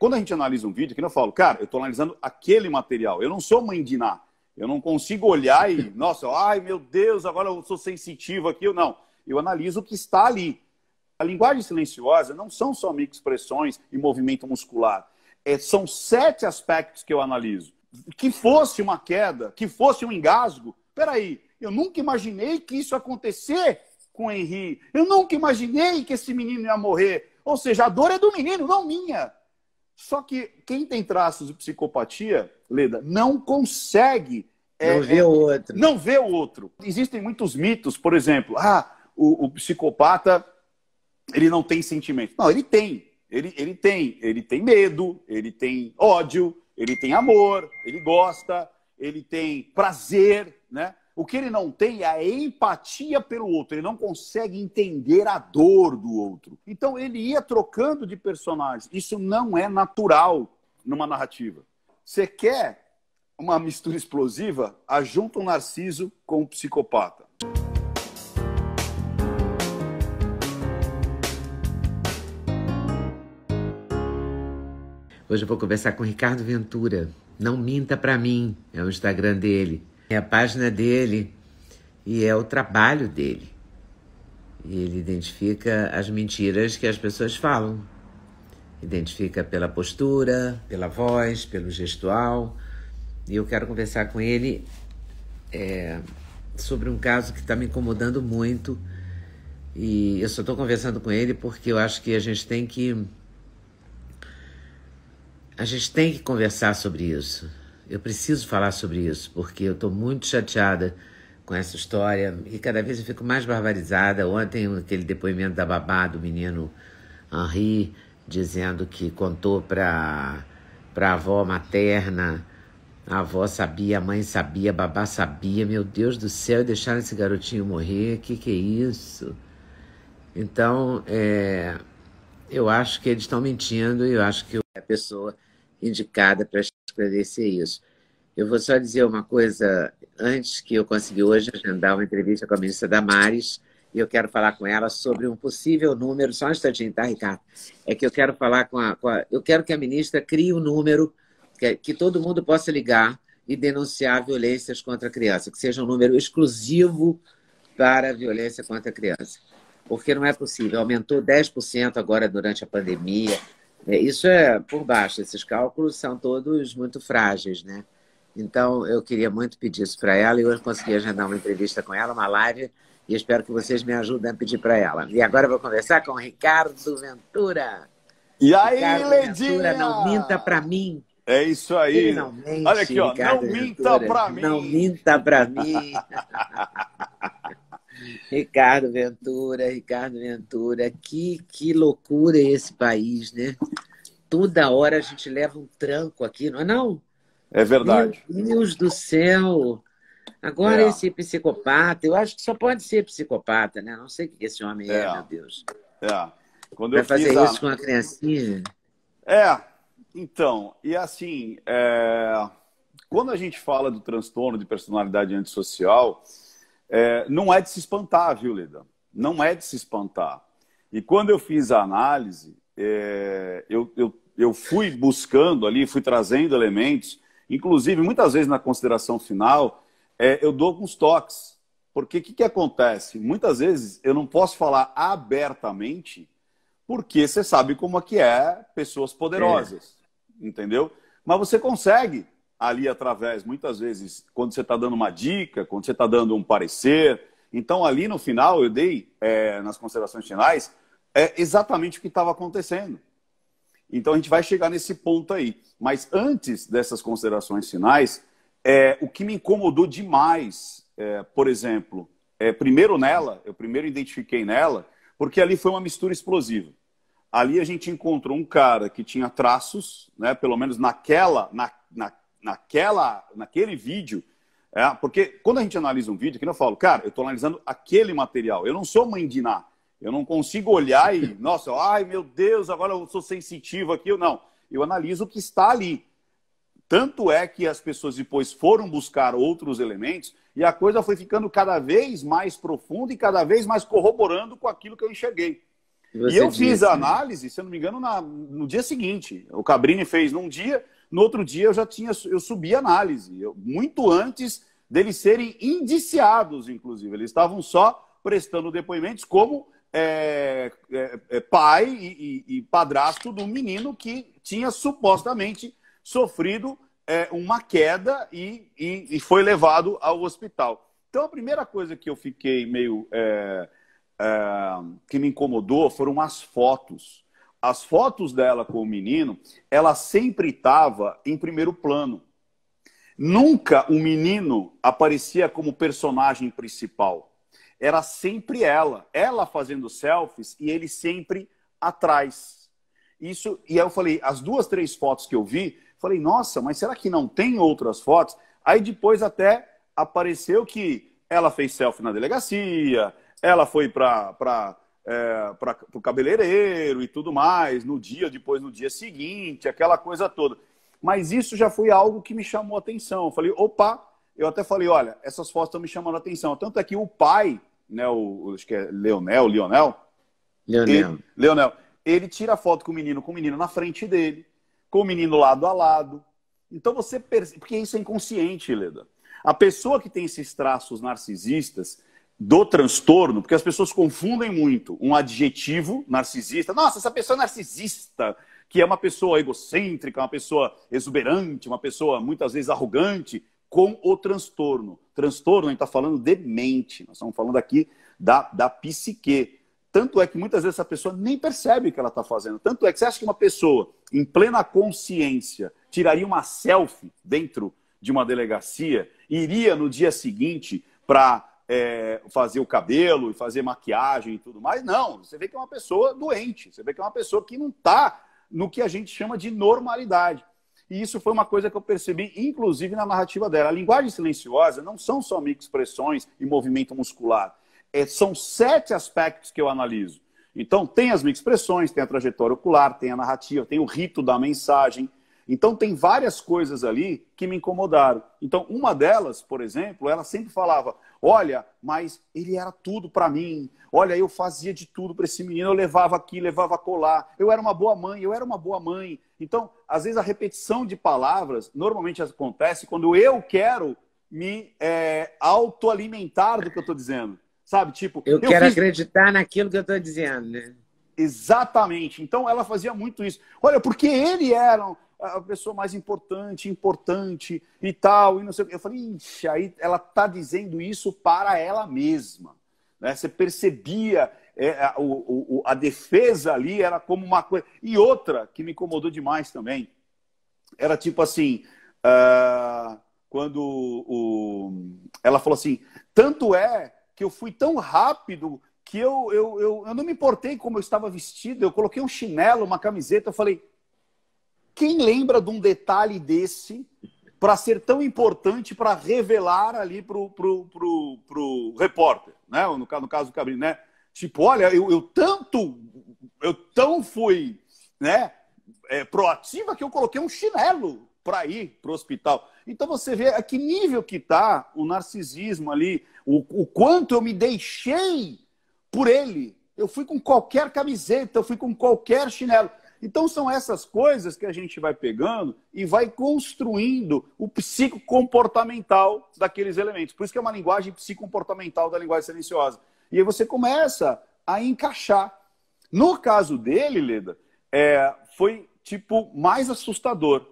Quando a gente analisa um vídeo, que eu falo, cara, eu estou analisando aquele material. Eu não sou mandiná. Eu não consigo olhar e, nossa, ai meu Deus, agora eu sou sensitivo aqui ou não. Eu analiso o que está ali. A linguagem silenciosa não são só microexpressões e movimento muscular. É, são sete aspectos que eu analiso. Que fosse uma queda, que fosse um engasgo, peraí, eu nunca imaginei que isso acontecer com o Henri. Eu nunca imaginei que esse menino ia morrer. Ou seja, a dor é do menino, não minha. Só que quem tem traços de psicopatia, Leda, não consegue. É, não vê é, o outro. Não vê o outro. Existem muitos mitos, por exemplo, ah, o, o psicopata ele não tem sentimento. Não, ele tem. Ele, ele tem. Ele tem medo, ele tem ódio, ele tem amor, ele gosta, ele tem prazer, né? O que ele não tem é a empatia pelo outro, ele não consegue entender a dor do outro. Então ele ia trocando de personagens. Isso não é natural numa narrativa. Você quer uma mistura explosiva? Ajunta o um narciso com o um psicopata. Hoje eu vou conversar com o Ricardo Ventura. Não minta para mim, é o Instagram dele. É a página dele e é o trabalho dele. E ele identifica as mentiras que as pessoas falam. Identifica pela postura, pela voz, pelo gestual. E eu quero conversar com ele é, sobre um caso que está me incomodando muito. E eu só estou conversando com ele porque eu acho que a gente tem que. A gente tem que conversar sobre isso. Eu preciso falar sobre isso, porque eu estou muito chateada com essa história e cada vez eu fico mais barbarizada. Ontem, aquele depoimento da babá do menino Henri, dizendo que contou para a avó materna. A avó sabia, a mãe sabia, a babá sabia. Meu Deus do céu, deixaram esse garotinho morrer. Que que é isso? Então, é, eu acho que eles estão mentindo e eu acho que é a pessoa indicada para esclarecer isso. Eu vou só dizer uma coisa antes que eu consegui hoje agendar uma entrevista com a ministra Damares e eu quero falar com ela sobre um possível número, só um instantinho, tá, Ricardo? É que eu quero falar com a, com a eu quero que a ministra crie um número que, que todo mundo possa ligar e denunciar violências contra a criança, que seja um número exclusivo para a violência contra a criança. Porque não é possível. Aumentou 10% agora durante a pandemia, é, isso é por baixo, esses cálculos são todos muito frágeis, né? Então, eu queria muito pedir isso para ela e hoje consegui agendar uma entrevista com ela, uma live, e espero que vocês me ajudem a pedir para ela. E agora eu vou conversar com o Ricardo Ventura. E aí, Ricardo Ledinha? Ventura, não minta para mim. É isso aí. Finalmente, Olha aqui, ó, Ricardo não minta para mim. Não minta para mim. Ricardo Ventura, Ricardo Ventura, que, que loucura é esse país, né? Toda hora a gente leva um tranco aqui, não é não? É verdade. Meu Deus do céu! Agora é. esse psicopata, eu acho que só pode ser psicopata, né? Não sei o que esse homem é, é meu Deus. É. Quando Vai fazer isso a... com uma criancinha? É, então, e assim, é... quando a gente fala do transtorno de personalidade antissocial, é, não é de se espantar, viu, Leda? Não é de se espantar. E quando eu fiz a análise, é, eu, eu, eu fui buscando ali, fui trazendo elementos, inclusive muitas vezes na consideração final, é, eu dou alguns toques. Porque o que, que acontece? Muitas vezes eu não posso falar abertamente, porque você sabe como é que é pessoas poderosas, é. entendeu? Mas você consegue ali através, muitas vezes, quando você está dando uma dica, quando você está dando um parecer. Então, ali no final, eu dei, é, nas considerações finais, é exatamente o que estava acontecendo. Então, a gente vai chegar nesse ponto aí. Mas antes dessas considerações finais, é, o que me incomodou demais, é, por exemplo, é, primeiro nela, eu primeiro identifiquei nela, porque ali foi uma mistura explosiva. Ali a gente encontrou um cara que tinha traços, né, pelo menos naquela, na, na naquela, naquele vídeo. É, porque quando a gente analisa um vídeo, que eu falo, cara, eu estou analisando aquele material. Eu não sou mãe de Eu não consigo olhar e, nossa, ai meu Deus, agora eu sou sensitivo aqui. Não, eu analiso o que está ali. Tanto é que as pessoas depois foram buscar outros elementos e a coisa foi ficando cada vez mais profunda e cada vez mais corroborando com aquilo que eu enxerguei. e eu disse, fiz né? a análise, né? se eu não me engano, na, no dia seguinte. O Cabrini fez num dia, no outro dia eu já tinha, eu subi a análise, eu, muito antes deles serem indiciados, inclusive. Eles estavam só prestando depoimentos como é, é, é, pai e, e, e, padrasto do menino que tinha supostamente sofrido é, uma queda e, e, foi levado ao hospital. Então, a primeira coisa que eu fiquei meio. É, é, que me incomodou foram as fotos as fotos dela com o menino, ela sempre estava em primeiro plano. Nunca o menino aparecia como personagem principal. Era sempre ela, ela fazendo selfies e ele sempre atrás. Isso, e aí eu falei, as duas, três fotos que eu vi, falei, nossa, mas será que não tem outras fotos? Aí depois até apareceu que ela fez selfie na delegacia, ela foi para é, para o cabeleireiro e tudo mais, no dia, depois no dia seguinte, aquela coisa toda. Mas isso já foi algo que me chamou a atenção. Eu falei, opa, eu até falei, olha, essas fotos estão me chamando a atenção. Tanto é que o pai, né, o, acho que é Leonel, Leonel? Leonel. Ele, Leonel, ele tira foto com o menino, com o menino na frente dele, com o menino lado a lado. Então você percebe, porque isso é inconsciente, Leda. A pessoa que tem esses traços narcisistas, do transtorno, porque as pessoas confundem muito um adjetivo narcisista. Nossa, essa pessoa é narcisista, que é uma pessoa egocêntrica, uma pessoa exuberante, uma pessoa muitas vezes arrogante, com o transtorno. Transtorno, a gente está falando de mente, nós estamos falando aqui da, da psique. Tanto é que muitas vezes essa pessoa nem percebe o que ela está fazendo. Tanto é que você acha que uma pessoa em plena consciência tiraria uma selfie dentro de uma delegacia, iria no dia seguinte para é, fazer o cabelo e fazer maquiagem e tudo mais. Não, você vê que é uma pessoa doente, você vê que é uma pessoa que não está no que a gente chama de normalidade. E isso foi uma coisa que eu percebi, inclusive, na narrativa dela. A linguagem silenciosa não são só microexpressões e movimento muscular. É, são sete aspectos que eu analiso. Então, tem as microexpressões, tem a trajetória ocular, tem a narrativa, tem o rito da mensagem. Então, tem várias coisas ali que me incomodaram. Então, uma delas, por exemplo, ela sempre falava: Olha, mas ele era tudo para mim. Olha, eu fazia de tudo para esse menino, eu levava aqui, levava colar. Eu era uma boa mãe, eu era uma boa mãe. Então, às vezes a repetição de palavras normalmente acontece quando eu quero me é, autoalimentar do que eu estou dizendo. Sabe? Tipo, eu, eu quero fiz... acreditar naquilo que eu estou dizendo, né? Exatamente. Então ela fazia muito isso. Olha, porque ele era, a pessoa mais importante, importante e tal, e não sei o que. Eu falei, ixi, aí ela tá dizendo isso para ela mesma. Né? Você percebia é, a, o, a defesa ali era como uma coisa. E outra que me incomodou demais também era tipo assim. Uh, quando o, ela falou assim, tanto é que eu fui tão rápido que eu, eu, eu, eu não me importei como eu estava vestido, eu coloquei um chinelo, uma camiseta, eu falei, quem lembra de um detalhe desse para ser tão importante para revelar ali para o pro, pro, pro repórter, né? No caso, no caso do cabrinho, né? Tipo, olha, eu, eu tanto, eu tão fui, né? É, proativa que eu coloquei um chinelo para ir para o hospital. Então você vê a que nível que está o narcisismo ali, o, o quanto eu me deixei por ele. Eu fui com qualquer camiseta, eu fui com qualquer chinelo. Então são essas coisas que a gente vai pegando e vai construindo o psicocomportamental daqueles elementos. Por isso que é uma linguagem psicocomportamental da linguagem silenciosa. E aí você começa a encaixar. No caso dele, Leda, é, foi tipo mais assustador.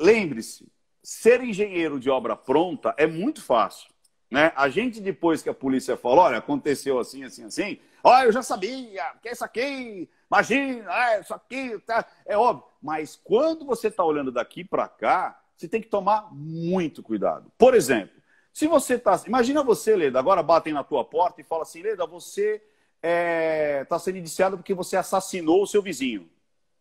Lembre-se, ser engenheiro de obra pronta é muito fácil. Né? A gente, depois que a polícia falou, olha, aconteceu assim, assim, assim, ó, eu já sabia, que é isso aqui, imagina, é isso aqui, tá, é óbvio. Mas quando você está olhando daqui para cá, você tem que tomar muito cuidado. Por exemplo, se você está. Imagina você, Leda, agora batem na tua porta e falam assim, Leda, você está é... Tá sendo indiciado porque você assassinou o seu vizinho.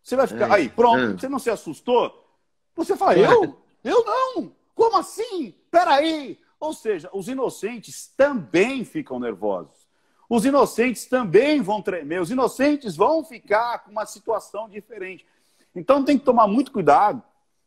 Você vai ficar. É. Aí, pronto, é. você não se assustou? Você fala, é. eu? Eu não! Como assim? Peraí, ou seja, os inocentes também ficam nervosos. Os inocentes também vão tremer. Os inocentes vão ficar com uma situação diferente. Então tem que tomar muito cuidado,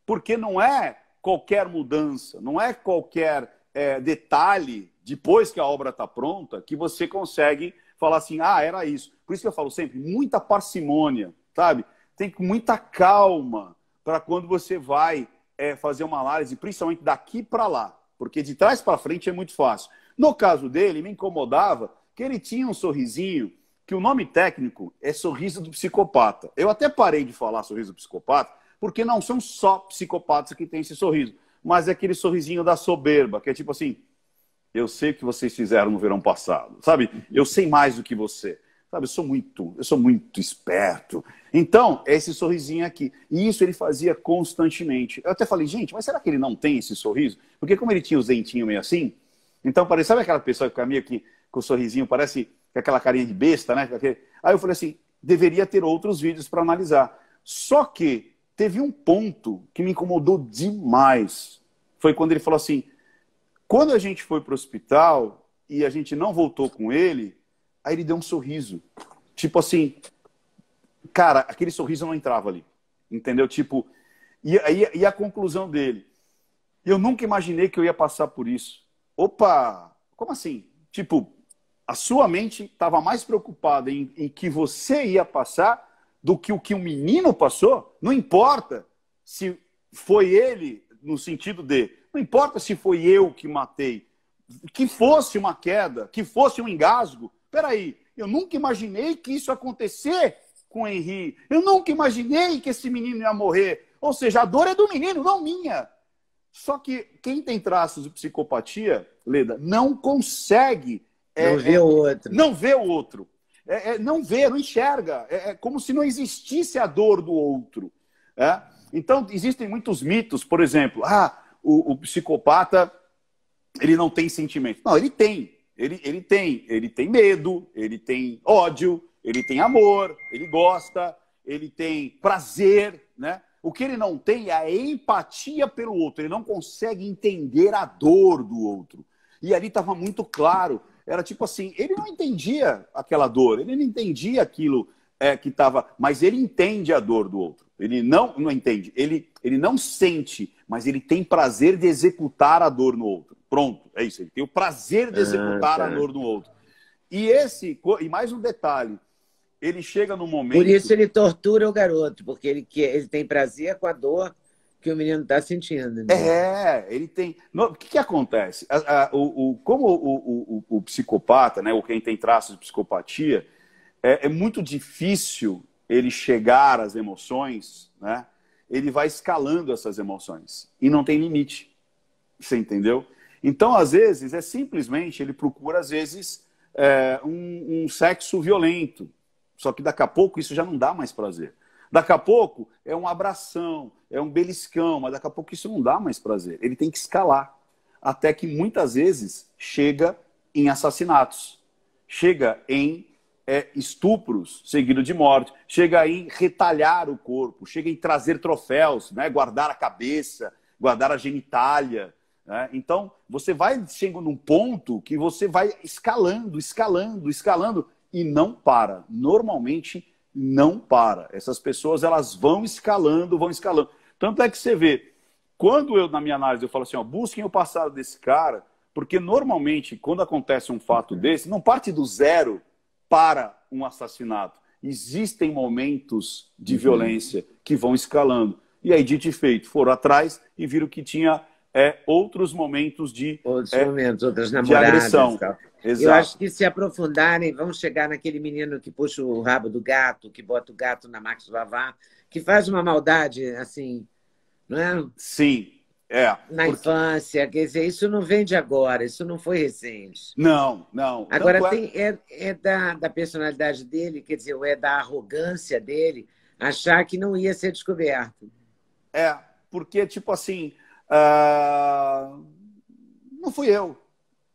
porque não é qualquer mudança, não é qualquer é, detalhe depois que a obra está pronta que você consegue falar assim, ah, era isso. Por isso que eu falo sempre, muita parcimônia, sabe? Tem muita calma para quando você vai é, fazer uma análise, principalmente daqui para lá porque de trás para frente é muito fácil. No caso dele, me incomodava que ele tinha um sorrisinho, que o nome técnico é sorriso do psicopata. Eu até parei de falar sorriso do psicopata, porque não são só psicopatas que têm esse sorriso, mas é aquele sorrisinho da soberba, que é tipo assim: eu sei o que vocês fizeram no verão passado, sabe? Eu sei mais do que você. Sabe, eu sou muito, eu sou muito esperto. Então, é esse sorrisinho aqui. E isso ele fazia constantemente. Eu até falei, gente, mas será que ele não tem esse sorriso? Porque como ele tinha os dentinhos meio assim, então parece, sabe aquela pessoa que fica meio que com o sorrisinho, parece aquela carinha de besta, né? Aí eu falei assim, deveria ter outros vídeos para analisar. Só que teve um ponto que me incomodou demais. Foi quando ele falou assim: quando a gente foi para o hospital e a gente não voltou com ele, Aí ele deu um sorriso. Tipo assim, cara, aquele sorriso não entrava ali. Entendeu? Tipo, e, e, e a conclusão dele? Eu nunca imaginei que eu ia passar por isso. Opa, como assim? Tipo, a sua mente estava mais preocupada em, em que você ia passar do que o que o um menino passou. Não importa se foi ele, no sentido de, não importa se foi eu que matei, que fosse uma queda, que fosse um engasgo, peraí, eu nunca imaginei que isso ia acontecer com o Henri. Eu nunca imaginei que esse menino ia morrer. Ou seja, a dor é do menino, não minha. Só que quem tem traços de psicopatia, Leda, não consegue. É, não vê é, o outro. Não vê o outro. É, é, não vê, não enxerga. É, é como se não existisse a dor do outro. É? Então, existem muitos mitos, por exemplo, ah, o, o psicopata ele não tem sentimento. Não, ele tem. Ele, ele, tem, ele tem medo, ele tem ódio, ele tem amor, ele gosta, ele tem prazer, né? O que ele não tem é a empatia pelo outro, ele não consegue entender a dor do outro. E ali estava muito claro, era tipo assim, ele não entendia aquela dor, ele não entendia aquilo é, que estava, mas ele entende a dor do outro. Ele não, não entende, ele, ele não sente mas ele tem prazer de executar a dor no outro. Pronto, é isso. Ele tem o prazer de ah, executar ah, tá. a dor no outro. E esse, e mais um detalhe, ele chega no momento. Por isso ele tortura o garoto, porque ele, quer, ele tem prazer com a dor que o menino está sentindo. Né? É, ele tem. o que, que acontece? A, a, o, o, como o, o, o, psicopata, né, ou quem tem traços de psicopatia, é, é muito difícil ele chegar às emoções, né? ele vai escalando essas emoções e não tem limite. Você entendeu? Então, às vezes, é simplesmente ele procura, às vezes, é, um, um sexo violento. Só que daqui a pouco isso já não dá mais prazer. Daqui a pouco é um abração, é um beliscão, mas daqui a pouco isso não dá mais prazer. Ele tem que escalar. Até que muitas vezes chega em assassinatos, chega em é, estupros seguido de morte, chega em retalhar o corpo, chega em trazer troféus, né? guardar a cabeça, guardar a genitália. Né? Então, você vai chegando num ponto que você vai escalando, escalando, escalando e não para. Normalmente, não para. Essas pessoas elas vão escalando, vão escalando. Tanto é que você vê, quando eu, na minha análise, eu falo assim, ó, busquem o passado desse cara, porque normalmente, quando acontece um fato desse, não parte do zero para um assassinato. Existem momentos de uhum. violência que vão escalando. E aí, dito e feito, foram atrás e viram que tinha é, outros momentos de, outros é, momentos, outras namoradas, de agressão. Exato. Eu acho que se aprofundarem, vão chegar naquele menino que puxa o rabo do gato, que bota o gato na Max Vavá, que faz uma maldade assim, não é? Sim, é, na porque... infância, quer dizer, isso não vem de agora, isso não foi recente. Não, não. Agora não, é tem, é, é da, da personalidade dele, quer dizer, ou é da arrogância dele achar que não ia ser descoberto. É, porque, tipo assim, uh... não fui eu.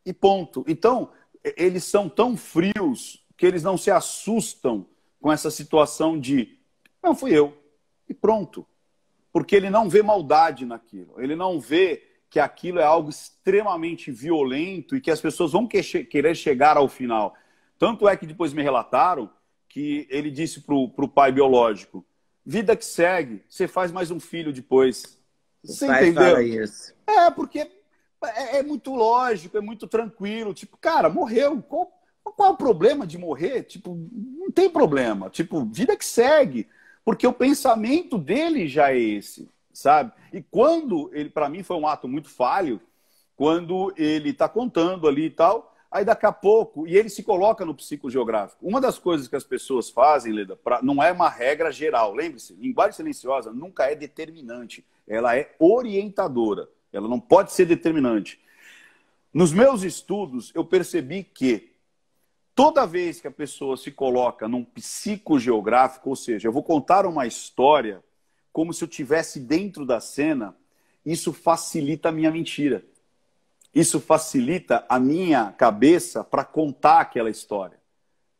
E ponto. Então, eles são tão frios que eles não se assustam com essa situação de não fui eu. E pronto porque ele não vê maldade naquilo, ele não vê que aquilo é algo extremamente violento e que as pessoas vão que querer chegar ao final. Tanto é que depois me relataram que ele disse para o pai biológico: vida que segue, você faz mais um filho depois. Você entendeu? É, porque é, é, muito lógico, é muito tranquilo. Tipo, cara, morreu. Qual, qual é o problema de morrer? Tipo, não tem problema. Tipo, vida que segue porque o pensamento dele já é esse, sabe? E quando ele, para mim, foi um ato muito falho, quando ele está contando ali e tal, aí daqui a pouco, e ele se coloca no psicogeográfico. Uma das coisas que as pessoas fazem, Leda, pra, não é uma regra geral, lembre-se, linguagem silenciosa nunca é determinante, ela é orientadora, ela não pode ser determinante. Nos meus estudos, eu percebi que Toda vez que a pessoa se coloca num psicogeográfico, ou seja, eu vou contar uma história como se eu tivesse dentro da cena, isso facilita a minha mentira. Isso facilita a minha cabeça para contar aquela história.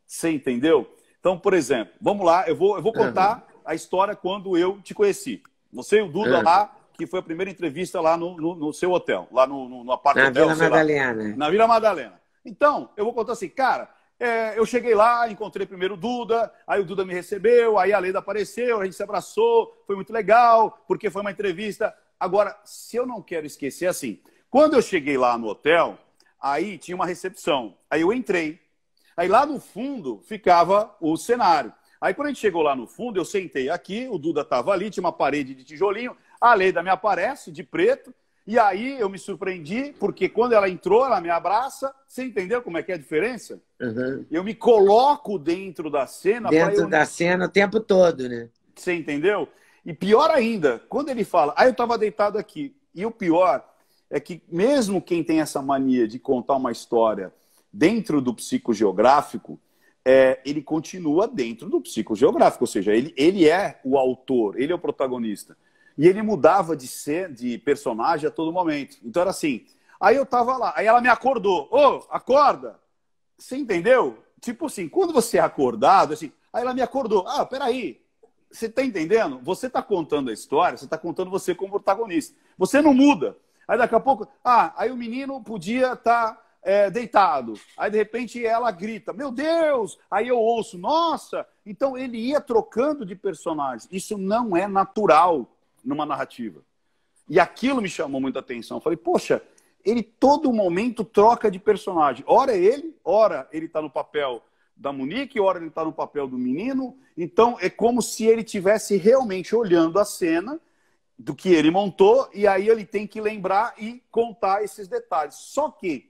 Você entendeu? Então, por exemplo, vamos lá, eu vou, eu vou contar uhum. a história quando eu te conheci. Você e o Duda uhum. lá, que foi a primeira entrevista lá no, no, no seu hotel, lá no, no, no apartamento. Na Vila Madalena. Lá, na Vila Madalena. Então, eu vou contar assim, cara, é, eu cheguei lá, encontrei primeiro o Duda, aí o Duda me recebeu, aí a Leda apareceu, a gente se abraçou, foi muito legal, porque foi uma entrevista. Agora, se eu não quero esquecer, assim, quando eu cheguei lá no hotel, aí tinha uma recepção, aí eu entrei, aí lá no fundo ficava o cenário. Aí quando a gente chegou lá no fundo, eu sentei aqui, o Duda estava ali, tinha uma parede de tijolinho, a Leda me aparece de preto, e aí eu me surpreendi, porque quando ela entrou, ela me abraça. Você entendeu como é que é a diferença? Uhum. Eu me coloco dentro da cena. Dentro eu... da cena o tempo todo, né? Você entendeu? E pior ainda, quando ele fala, ah, eu estava deitado aqui. E o pior é que mesmo quem tem essa mania de contar uma história dentro do psicogeográfico, é, ele continua dentro do psicogeográfico, ou seja, ele, ele é o autor, ele é o protagonista. E ele mudava de ser, de personagem a todo momento. Então era assim. Aí eu tava lá, aí ela me acordou. Ô, oh, acorda! Você entendeu? Tipo assim, quando você é acordado, assim, aí ela me acordou. Ah, peraí. Você tá entendendo? Você tá contando a história, você tá contando você como protagonista. Você não muda. Aí daqui a pouco, ah, aí o menino podia estar tá, é, deitado. Aí de repente ela grita, meu Deus! Aí eu ouço, nossa! Então ele ia trocando de personagem. Isso não é natural numa narrativa. E aquilo me chamou muita atenção. falei, poxa, ele todo momento troca de personagem. Ora é ele, ora ele está no papel da Monique, ora ele está no papel do menino. Então é como se ele tivesse realmente olhando a cena do que ele montou e aí ele tem que lembrar e contar esses detalhes. Só que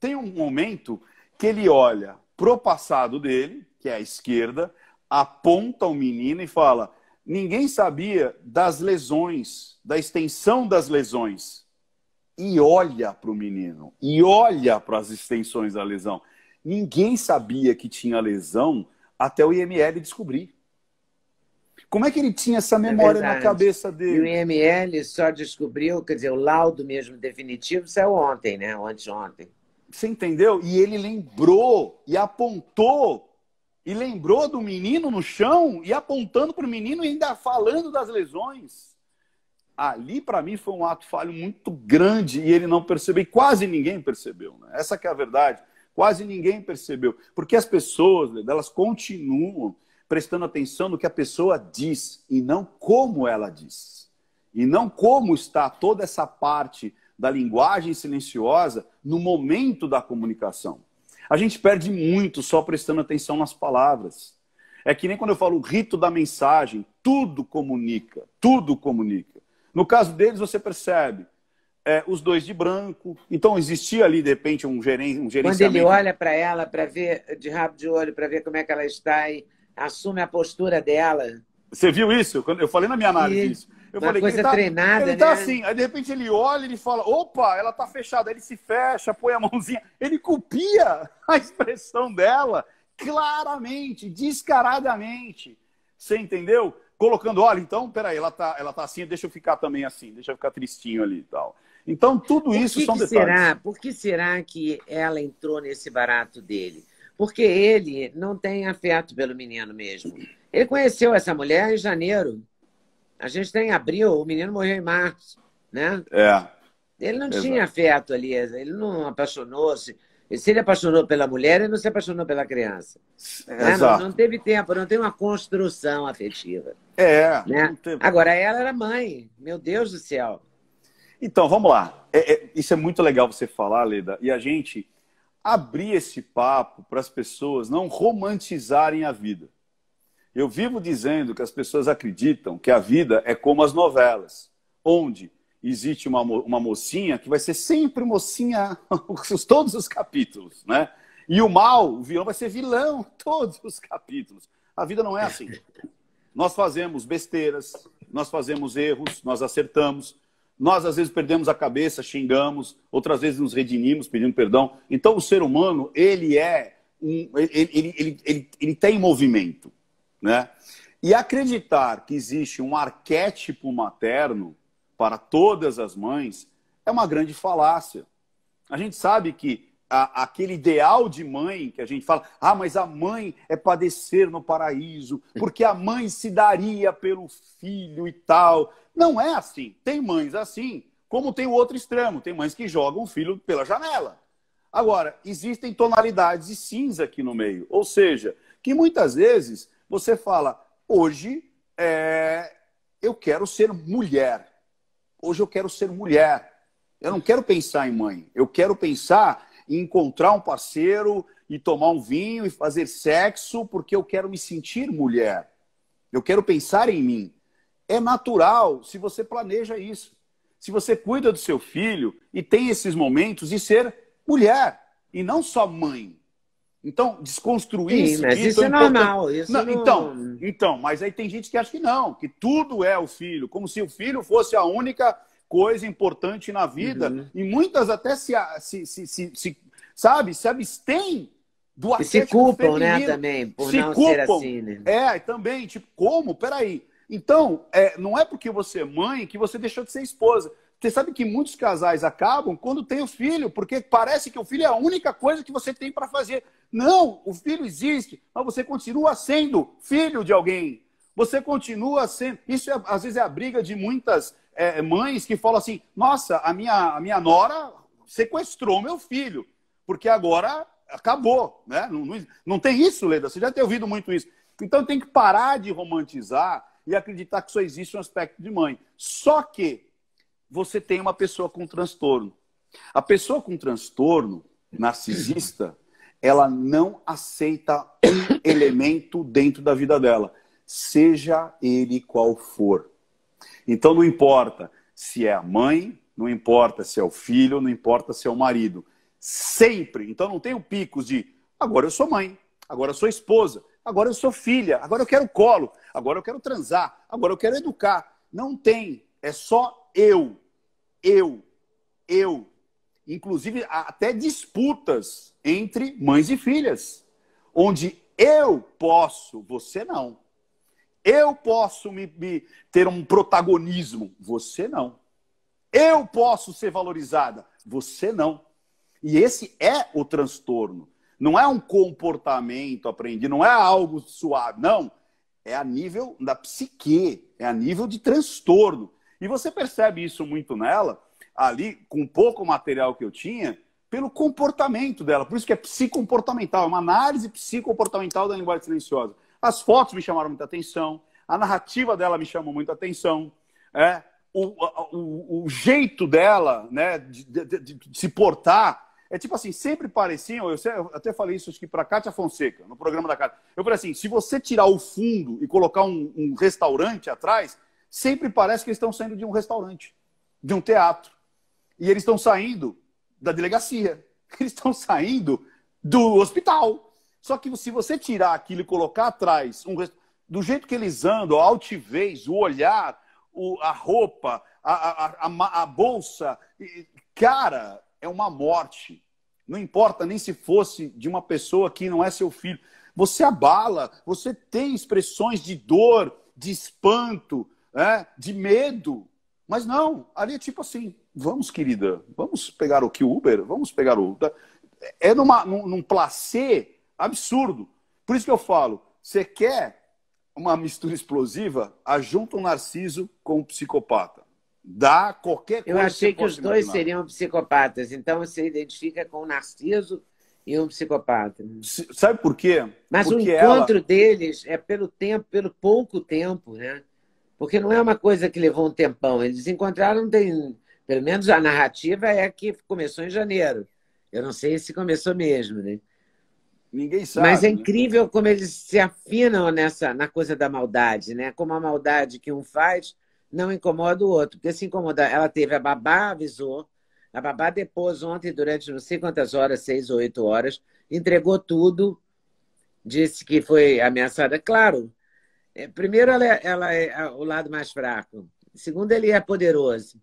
tem um momento que ele olha pro passado dele, que é a esquerda, aponta o menino e fala: ninguém sabia das lesões, da extensão das lesões. E olha para o menino, e olha para as extensões da lesão. Ninguém sabia que tinha lesão até o IML descobrir. Como é que ele tinha essa é memória é na cabeça dele? E o IML só descobriu, quer dizer, o laudo mesmo definitivo saiu ontem, né? Ontem, ontem. Você entendeu? E ele lembrou e apontou e lembrou do menino no chão e apontando para o menino e ainda falando das lesões. Ali, para mim, foi um ato falho muito grande e ele não percebeu. E quase ninguém percebeu. Né? Essa é a verdade. Quase ninguém percebeu. Porque as pessoas, elas continuam prestando atenção no que a pessoa diz e não como ela diz. E não como está toda essa parte da linguagem silenciosa no momento da comunicação. A gente perde muito só prestando atenção nas palavras. É que nem quando eu falo o rito da mensagem, tudo comunica, tudo comunica. No caso deles, você percebe é, os dois de branco, então existia ali, de repente, um, geren um gerenciamento. Quando ele olha para ela, para ver, de rabo de olho, para ver como é que ela está e assume a postura dela. Você viu isso? Eu falei na minha análise e... isso. Eu Uma falei, coisa ele tá, treinada, ele tá né? assim, aí de repente ele olha, ele fala, opa, ela tá fechada, aí ele se fecha, põe a mãozinha, ele copia a expressão dela claramente, descaradamente, você entendeu? Colocando, olha, então, peraí, ela tá, ela tá assim, deixa eu ficar também assim, deixa eu ficar tristinho ali e tal. Então, tudo Por isso que são que detalhes. Será? Por que será que ela entrou nesse barato dele? Porque ele não tem afeto pelo menino mesmo. Ele conheceu essa mulher em janeiro a gente está em abril, o menino morreu em março, né? É. Ele não Exato. tinha afeto ali, ele não apaixonou-se. Se ele apaixonou pela mulher, ele não se apaixonou pela criança. Né? Não, não, teve tempo, não tem uma construção afetiva. É. Né? Agora, ela era mãe. Meu Deus do céu. Então, vamos lá. É, é, isso é muito legal você falar, Leda. E a gente abrir esse papo para as pessoas não romantizarem a vida. Eu vivo dizendo que as pessoas acreditam que a vida é como as novelas, onde existe uma, uma mocinha que vai ser sempre mocinha todos os capítulos, né? E o mal, o vilão, vai ser vilão todos os capítulos. A vida não é assim. Nós fazemos besteiras, nós fazemos erros, nós acertamos, nós às vezes perdemos a cabeça, xingamos, outras vezes nos redimimos pedindo perdão. Então o ser humano, ele é um, ele, ele, ele, ele, ele tem movimento. Né? E acreditar que existe um arquétipo materno para todas as mães é uma grande falácia. A gente sabe que a, aquele ideal de mãe que a gente fala, ah, mas a mãe é padecer no paraíso, porque a mãe se daria pelo filho e tal. Não é assim. Tem mães assim, como tem o outro extremo. Tem mães que jogam o filho pela janela. Agora, existem tonalidades de cinza aqui no meio. Ou seja, que muitas vezes você fala, hoje é, eu quero ser mulher. Hoje eu quero ser mulher. Eu não quero pensar em mãe. Eu quero pensar em encontrar um parceiro e tomar um vinho e fazer sexo porque eu quero me sentir mulher. Eu quero pensar em mim. É natural se você planeja isso. Se você cuida do seu filho e tem esses momentos de ser mulher e não só mãe. Então, desconstruir Sim, mas é isso é, é normal. Isso não, não... Então, então, mas aí tem gente que acha que não, que tudo é o filho, como se o filho fosse a única coisa importante na vida. Uhum. E muitas até se, se, se, se, se sabe, se abstêm do e se culpam, né, feminino. né, também, por se não culpam. ser assim, né? É, também, tipo, como? Peraí. Então, é, não é porque você é mãe que você deixou de ser esposa. Você sabe que muitos casais acabam quando tem o filho, porque parece que o filho é a única coisa que você tem para fazer. Não, o filho existe, mas você continua sendo filho de alguém. Você continua sendo. Isso é, às vezes é a briga de muitas é, mães que falam assim: nossa, a minha, a minha nora sequestrou meu filho, porque agora acabou. Né? Não, não, não tem isso, Leda. Você já tem ouvido muito isso. Então tem que parar de romantizar e acreditar que só existe um aspecto de mãe. Só que você tem uma pessoa com transtorno. A pessoa com transtorno narcisista, ela não aceita um elemento dentro da vida dela, seja ele qual for. Então não importa se é a mãe, não importa se é o filho, não importa se é o marido. Sempre. Então não tem o pico de agora eu sou mãe, agora eu sou esposa, agora eu sou filha, agora eu quero colo, agora eu quero transar, agora eu quero educar. Não tem. É só eu, eu, eu. Inclusive, até disputas entre mães e filhas, onde eu posso, você não. Eu posso me, me ter um protagonismo, você não. Eu posso ser valorizada, você não. E esse é o transtorno. Não é um comportamento aprendido, não é algo suave, não. É a nível da psique, é a nível de transtorno. E você percebe isso muito nela, ali, com pouco material que eu tinha, pelo comportamento dela. Por isso que é psicomportamental, é uma análise psicomportamental da linguagem silenciosa. As fotos me chamaram muita atenção, a narrativa dela me chamou muita atenção, é, o, o, o jeito dela né, de, de, de, de, se portar. É tipo assim, sempre pareciam, eu, até falei isso que para Cátia Fonseca, no programa da Cátia. Eu falei assim, se você tirar o fundo e colocar um, um restaurante atrás, sempre parece que eles estão saindo de um restaurante, de um teatro. E eles estão saindo da delegacia, eles estão saindo do hospital. Só que se você tirar aquilo e colocar atrás, um, do jeito que eles andam, a altivez, o olhar, o, a roupa, a, a, a, a bolsa, cara, é uma morte. Não importa nem se fosse de uma pessoa que não é seu filho. Você abala, você tem expressões de dor, de espanto, né? de medo. Mas não, ali é tipo assim, vamos, querida, vamos pegar o que Uber, vamos pegar o. É numa, num, num placer absurdo. Por isso que eu falo, você quer uma mistura explosiva, ajunta um narciso com um psicopata. Dá qualquer coisa. Eu achei que, que os dois imaginar. seriam psicopatas, então você identifica com um narciso e um psicopata. Sabe por quê? Mas Porque o encontro ela... deles é pelo tempo, pelo pouco tempo, né? porque não é uma coisa que levou um tempão. Eles encontraram, tem, pelo menos a narrativa é que começou em janeiro. Eu não sei se começou mesmo, né? Ninguém sabe. Mas é né? incrível né? como eles se afinam nessa na coisa da maldade, né? Como a maldade que um faz não incomoda o outro. Porque se incomodar, ela teve a babá, avisou. A babá depois ontem, durante não sei quantas horas, seis ou oito horas, entregou tudo, disse que foi ameaçada. Claro, é, primeiro, ela é, ela é, o lado mais fraco. Segundo, ele é poderoso.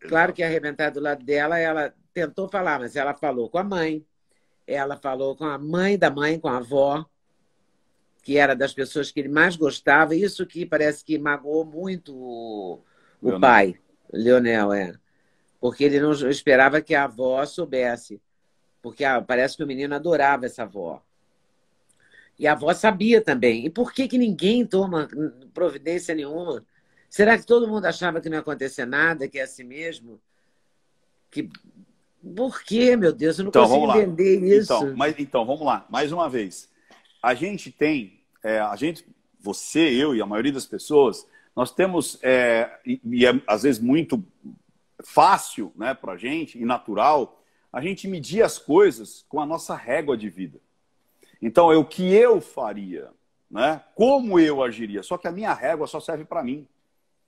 Claro que arrebentar do lado dela, ela tentou falar, mas ela falou com a mãe. Ela falou com a mãe da mãe, com a avó, que era das pessoas que ele mais gostava. Isso que parece que magoou muito o, o pai, Leonel, é. Porque ele não esperava que a avó soubesse. Porque ah, parece que o menino adorava essa avó. E a avó sabia também. E por que, que ninguém toma providência nenhuma? Será que todo mundo achava que não ia acontecer nada, que é assim mesmo? Que... Por que, meu Deus? Eu não então, consigo entender então, isso. Então, mas, então, vamos lá. Mais uma vez. A gente tem... É, a gente, você, eu e a maioria das pessoas, nós temos... É, e, e é, às vezes, muito fácil né, para a gente e natural a gente medir as coisas com a nossa régua de vida. Então, é o que eu faria, né? como eu agiria. Só que a minha régua só serve para mim,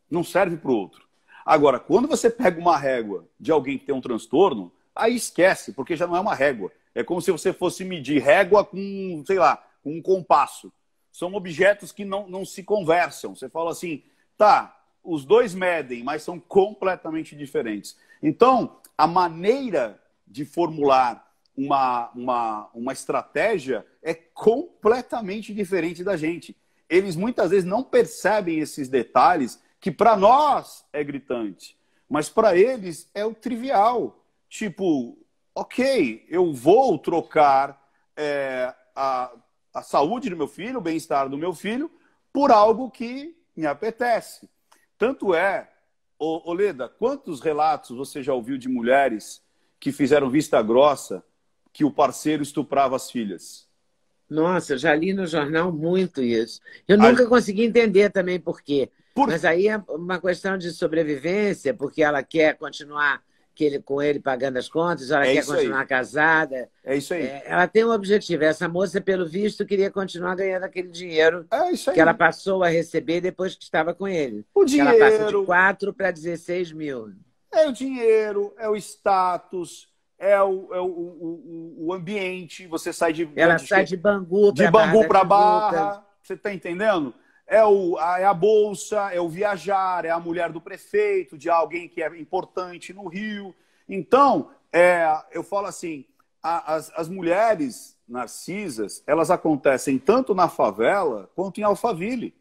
não serve para o outro. Agora, quando você pega uma régua de alguém que tem um transtorno, aí esquece, porque já não é uma régua. É como se você fosse medir régua com, sei lá, com um compasso. São objetos que não, não se conversam. Você fala assim, tá, os dois medem, mas são completamente diferentes. Então, a maneira de formular uma, uma, uma estratégia é completamente diferente da gente. Eles muitas vezes não percebem esses detalhes que para nós é gritante, mas para eles é o trivial. Tipo, ok, eu vou trocar é, a, a saúde do meu filho, o bem-estar do meu filho, por algo que me apetece. Tanto é, Oleda, quantos relatos você já ouviu de mulheres que fizeram vista grossa que o parceiro estuprava as filhas. Nossa, já li no jornal muito isso. Eu nunca consegui entender também por quê. Por... Mas aí é uma questão de sobrevivência, porque ela quer continuar que ele, com ele pagando as contas, ela é quer continuar aí. casada. É isso aí. É, ela tem um objetivo. Essa moça, pelo visto, queria continuar ganhando aquele dinheiro é que ela passou a receber depois que estava com ele. O dinheiro. Ela passa de 4 para 16 mil. É o dinheiro, é o status, é o, é o, o, o ambiente, você sai de. Ela né, sai de Bangu para De Bangu para Barra. barra você está entendendo? É, o, a, é a bolsa, é o viajar, é a mulher do prefeito, de alguém que é importante no Rio. Então, é, eu falo assim: a, as, as mulheres narcisas, elas acontecem tanto na favela quanto em Alphaville.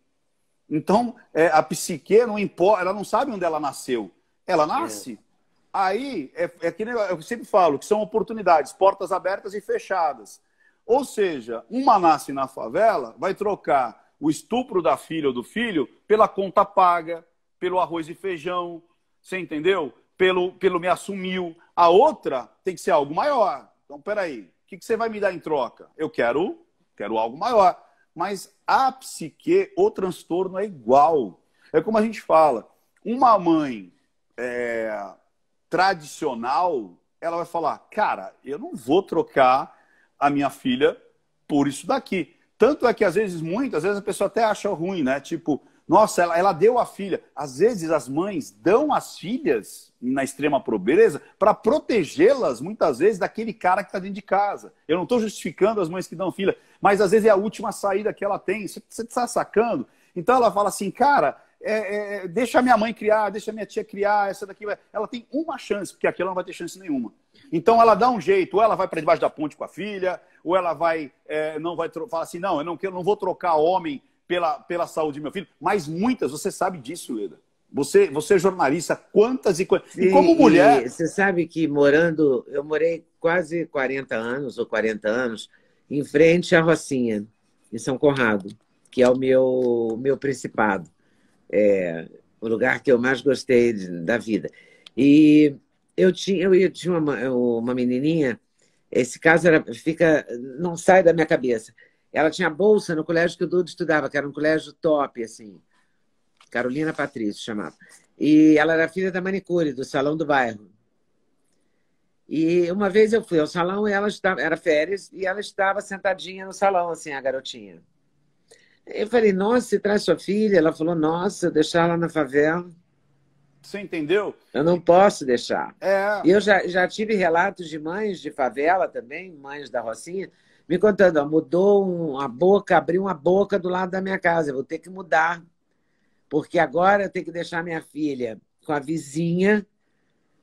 Então, é, a psique não importa, ela não sabe onde ela nasceu. Ela é. nasce. É. Aí, é, é que eu sempre falo que são oportunidades, portas abertas e fechadas. Ou seja, uma nasce na favela, vai trocar o estupro da filha ou do filho pela conta paga, pelo arroz e feijão, você entendeu? Pelo, pelo me assumiu. A outra tem que ser algo maior. Então, peraí, o que, que você vai me dar em troca? Eu quero, quero algo maior. Mas a psique, o transtorno é igual. É como a gente fala, uma mãe é, tradicional, ela vai falar: cara, eu não vou trocar a minha filha por isso daqui. Tanto é que às vezes, muitas vezes a pessoa até acha ruim, né? Tipo, nossa, ela, ela deu a filha. Às vezes as mães dão as filhas na extrema pobreza para protegê-las, muitas vezes, daquele cara que está dentro de casa. Eu não estou justificando as mães que dão filha, mas às vezes é a última saída que ela tem. Você está sacando? Então ela fala assim, cara, é, é, é, deixa minha mãe criar, deixa minha tia criar, essa daqui vai... Ela tem uma chance, porque aquela não vai ter chance nenhuma. Então ela dá um jeito, ou ela vai para debaixo da ponte com a filha, ou ela vai, é, não vai falar assim, não, eu não, quero, não vou trocar homem pela, pela saúde do meu filho. Mas muitas, você sabe disso, Eda. Você, você é jornalista, quantas e quantas. E como mulher. E você sabe que morando, eu morei quase 40 anos ou 40 anos em frente à Rocinha, em São Conrado, que é o meu, meu principado. É, o lugar que eu mais gostei da vida. E eu tinha, eu tinha uma, uma menininha, esse caso era, fica, não sai da minha cabeça. Ela tinha bolsa no colégio que o Dudu estudava, que era um colégio top, assim. Carolina Patrício chamava. E ela era filha da manicure, do salão do bairro. E uma vez eu fui ao salão e ela estava, era férias, e ela estava sentadinha no salão, assim, a garotinha. Eu falei, nossa, você traz sua filha? Ela falou, nossa, eu deixar ela na favela. Você entendeu? Eu não posso deixar. É... Eu já, já tive relatos de mães de favela também, mães da Rocinha, me contando, ó, mudou uma boca, abriu uma boca do lado da minha casa, eu vou ter que mudar, porque agora eu tenho que deixar minha filha com a vizinha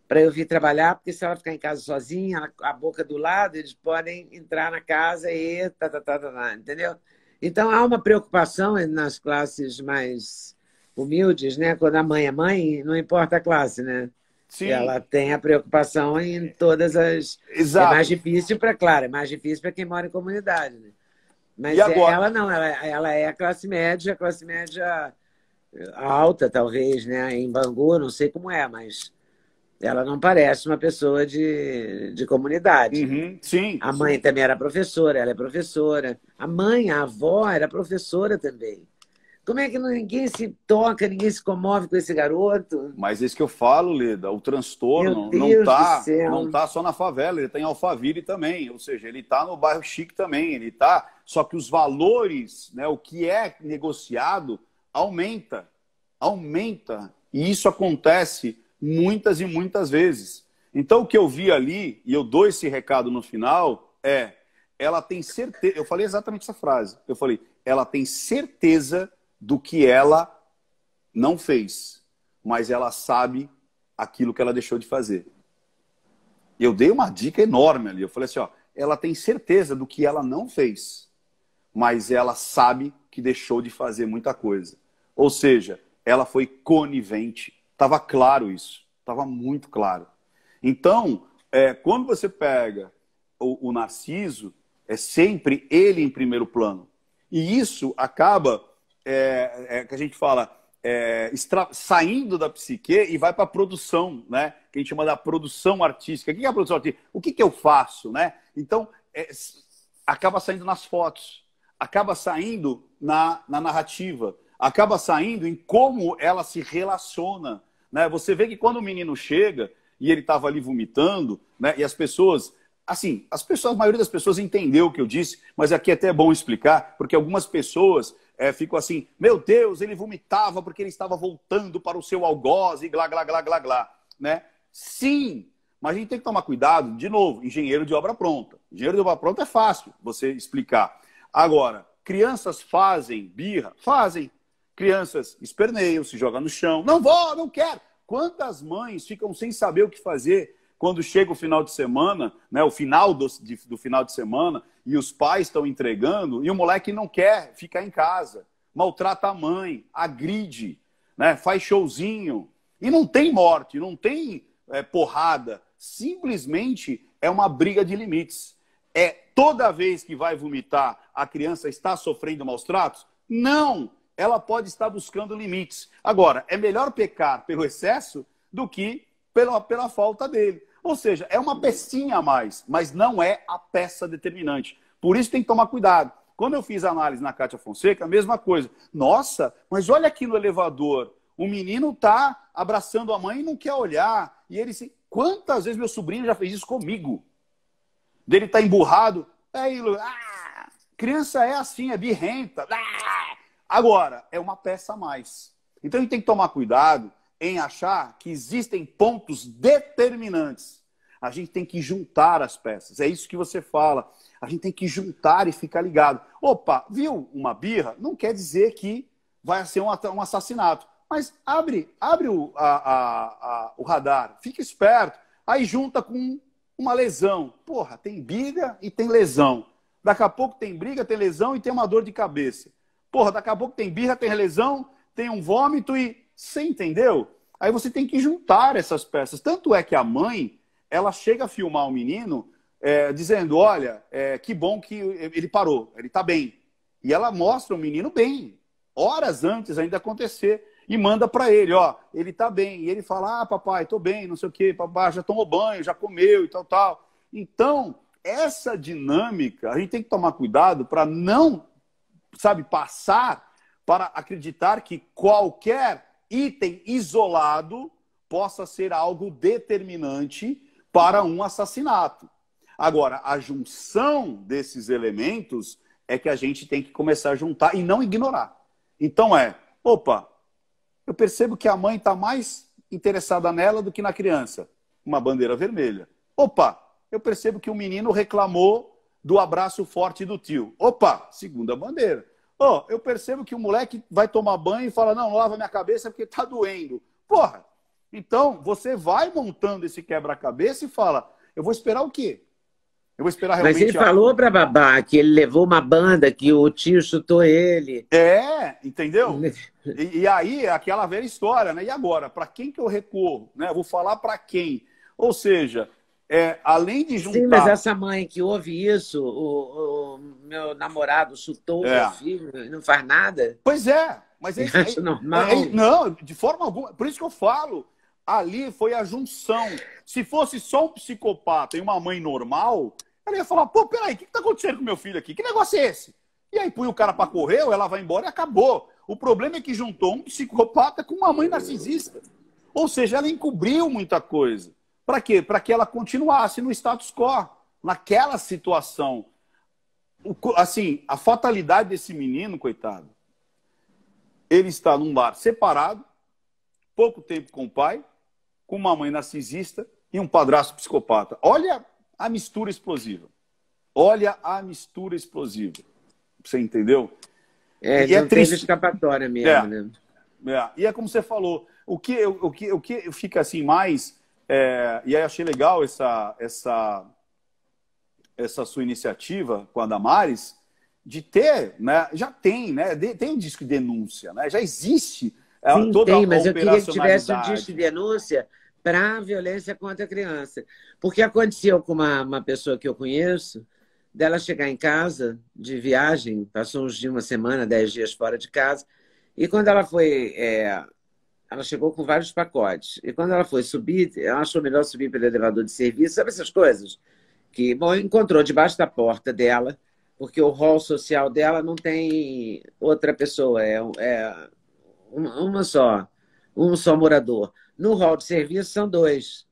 para eu vir trabalhar, porque se ela ficar em casa sozinha, a boca do lado, eles podem entrar na casa e tá, tá, tá, tá, tá entendeu? Então, há uma preocupação nas classes mais humildes, né? Quando a mãe é mãe, não importa a classe, né? Sim. Ela tem a preocupação em é. todas as. É Exato. É mais difícil para, claro, é mais difícil para quem mora em comunidade, né? Mas ela não, ela, ela é a classe média, a classe média eh, alta, talvez, né? Em Bangu, não sei como é, mas ela não parece uma pessoa de, de comunidade. Uhum, sim. A mãe sim. também era professora, ela é professora. A mãe, a avó era professora também. Como é que ninguém se toca, ninguém se comove com esse garoto? Mas é isso que eu falo, Leda, o transtorno não está não tá só na favela, ele está em Alphaville também, ou seja, ele está no bairro chique também, ele está, só que os valores, né, o que é negociado aumenta, aumenta, e isso acontece muitas e muitas vezes. Então, o que eu vi ali, e eu dou esse recado no final, é: ela tem certeza. Eu falei exatamente essa frase. Eu falei: ela tem certeza do que ela não fez, mas ela sabe aquilo que ela deixou de fazer. Eu dei uma dica enorme ali. Eu falei assim: ó, ela tem certeza do que ela não fez, mas ela sabe que deixou de fazer muita coisa. Ou seja, ela foi conivente Estava claro isso, estava muito claro. Então, é, quando você pega o, o Narciso, é sempre ele em primeiro plano. E isso acaba, é, é, que a gente fala, é, extra, saindo da psique e vai para a produção, né? Que a gente chama da produção artística. O que é a produção artística? O que, que eu faço, né? Então, é, acaba saindo nas fotos, acaba saindo na, na narrativa, acaba saindo em como ela se relaciona né? Você vê que quando o menino chega e ele estava ali vomitando, né? e as pessoas assim, as pessoas, a maioria das pessoas entendeu o que eu disse, mas aqui é até bom explicar, porque algumas pessoas é, ficam assim, meu Deus, ele vomitava porque ele estava voltando para o seu algoz e glá, glá, glá, glá, glá, né? Sim, mas a gente tem que tomar cuidado, de novo, engenheiro de obra pronta. Engenheiro de obra pronta é fácil você explicar. Agora, crianças fazem birra? Fazem. Crianças esperneiam, se jogam no chão. Não vou, não quero. Quantas mães ficam sem saber o que fazer quando chega o final de semana, né, o final do, de, do final de semana, e os pais estão entregando, e o moleque não quer ficar em casa, maltrata a mãe, agride, né, faz showzinho. E não tem morte, não tem é, porrada. Simplesmente é uma briga de limites. É toda vez que vai vomitar, a criança está sofrendo maus tratos? Não! ela pode estar buscando limites. Agora, é melhor pecar pelo excesso do que pela, pela falta dele. Ou seja, é uma pecinha a mais, mas não é a peça determinante. Por isso tem que tomar cuidado. Quando eu fiz análise na Cátia Fonseca, a mesma coisa. Nossa, mas olha aqui no elevador. O menino está abraçando a mãe e não quer olhar. E ele se. Quantas vezes meu sobrinho já fez isso comigo? Dele tá emburrado. Aí, é, ah, criança é assim, é birrenta. Ah, Agora, é uma peça a mais. Então a gente tem que tomar cuidado em achar que existem pontos determinantes. A gente tem que juntar as peças. É isso que você fala. A gente tem que juntar e ficar ligado. Opa, viu uma birra? Não quer dizer que vai ser um assassinato. Mas abre, abre o, a, a, a, o radar, fica esperto. Aí junta com uma lesão. Porra, tem briga e tem lesão. Daqui a pouco tem briga, tem lesão e tem uma dor de cabeça. Porra, daqui a pouco tem birra, tem lesão, tem um vômito e. Você entendeu? Aí você tem que juntar essas peças. Tanto é que a mãe, ela chega a filmar o menino é, dizendo: Olha, é, que bom que ele parou, ele tá bem. E ela mostra o menino bem, horas antes ainda acontecer, e manda para ele: Ó, ele tá bem. E ele fala: Ah, papai, tô bem, não sei o quê, papai já tomou banho, já comeu e tal, tal. Então, essa dinâmica, a gente tem que tomar cuidado para não sabe, passar para acreditar que qualquer item isolado possa ser algo determinante para um assassinato. Agora, a junção desses elementos é que a gente tem que começar a juntar e não ignorar. Então é, opa, eu percebo que a mãe está mais interessada nela do que na criança. Uma bandeira vermelha. Opa, eu percebo que o menino reclamou do abraço forte do tio. Opa, segunda bandeira. Ó, oh, eu percebo que o moleque vai tomar banho e fala: não, lava minha cabeça porque tá doendo. Porra! Então, você vai montando esse quebra-cabeça e fala: eu vou esperar o quê? Eu vou esperar realmente. Mas ele a... falou para babá que ele levou uma banda, que o tio chutou ele. É, entendeu? e, e aí, aquela velha história, né? E agora? Para quem que eu recorro? Né? Eu vou falar para quem? Ou seja, é, além de juntar. Sim, mas essa mãe que ouve isso, o, o meu namorado chutou é. meu filho, não faz nada. Pois é, mas é, isso, é, é, normal. É, não, de forma alguma. Por isso que eu falo, ali foi a junção. Se fosse só um psicopata e uma mãe normal, ela ia falar: pô, peraí, o que, está acontecendo com meu filho aqui? Que negócio é esse? E aí põe o cara para correr, ou ela vai embora e acabou. O problema é que juntou um psicopata com uma mãe narcisista. Ou seja, ela encobriu muita coisa. Para quê? Para que ela continuasse no status quo, naquela situação. Assim, a fatalidade desse menino, coitado, ele está num bar separado, pouco tempo com o pai, com uma mãe narcisista e um padrasto psicopata. Olha a mistura explosiva. Olha a mistura explosiva. Você entendeu? É, e é triste. escapatória mesmo, é, né? É. E é como você falou, o que, o, que, o que fica assim mais é, e aí achei legal essa, essa, essa sua iniciativa com a Damares de ter, né? Já tem, né? De, tem disco de denúncia, né? Já existe é, Sim, toda tem, mas eu queria que tivesse um disco de denúncia para a violência contra a criança. Porque aconteceu com uma, uma pessoa que eu conheço, dela chegar em casa de viagem, passou uns dias, uma semana, dez dias fora de casa, e quando ela foi é, ela chegou com vários pacotes. E quando ela foi subir, ela achou melhor subir pelo elevador de serviço, sabe essas coisas? Que, bom, encontrou debaixo da porta dela, porque o hall social dela não tem outra pessoa, é, é uma só, um só morador. No hall de serviço são dois,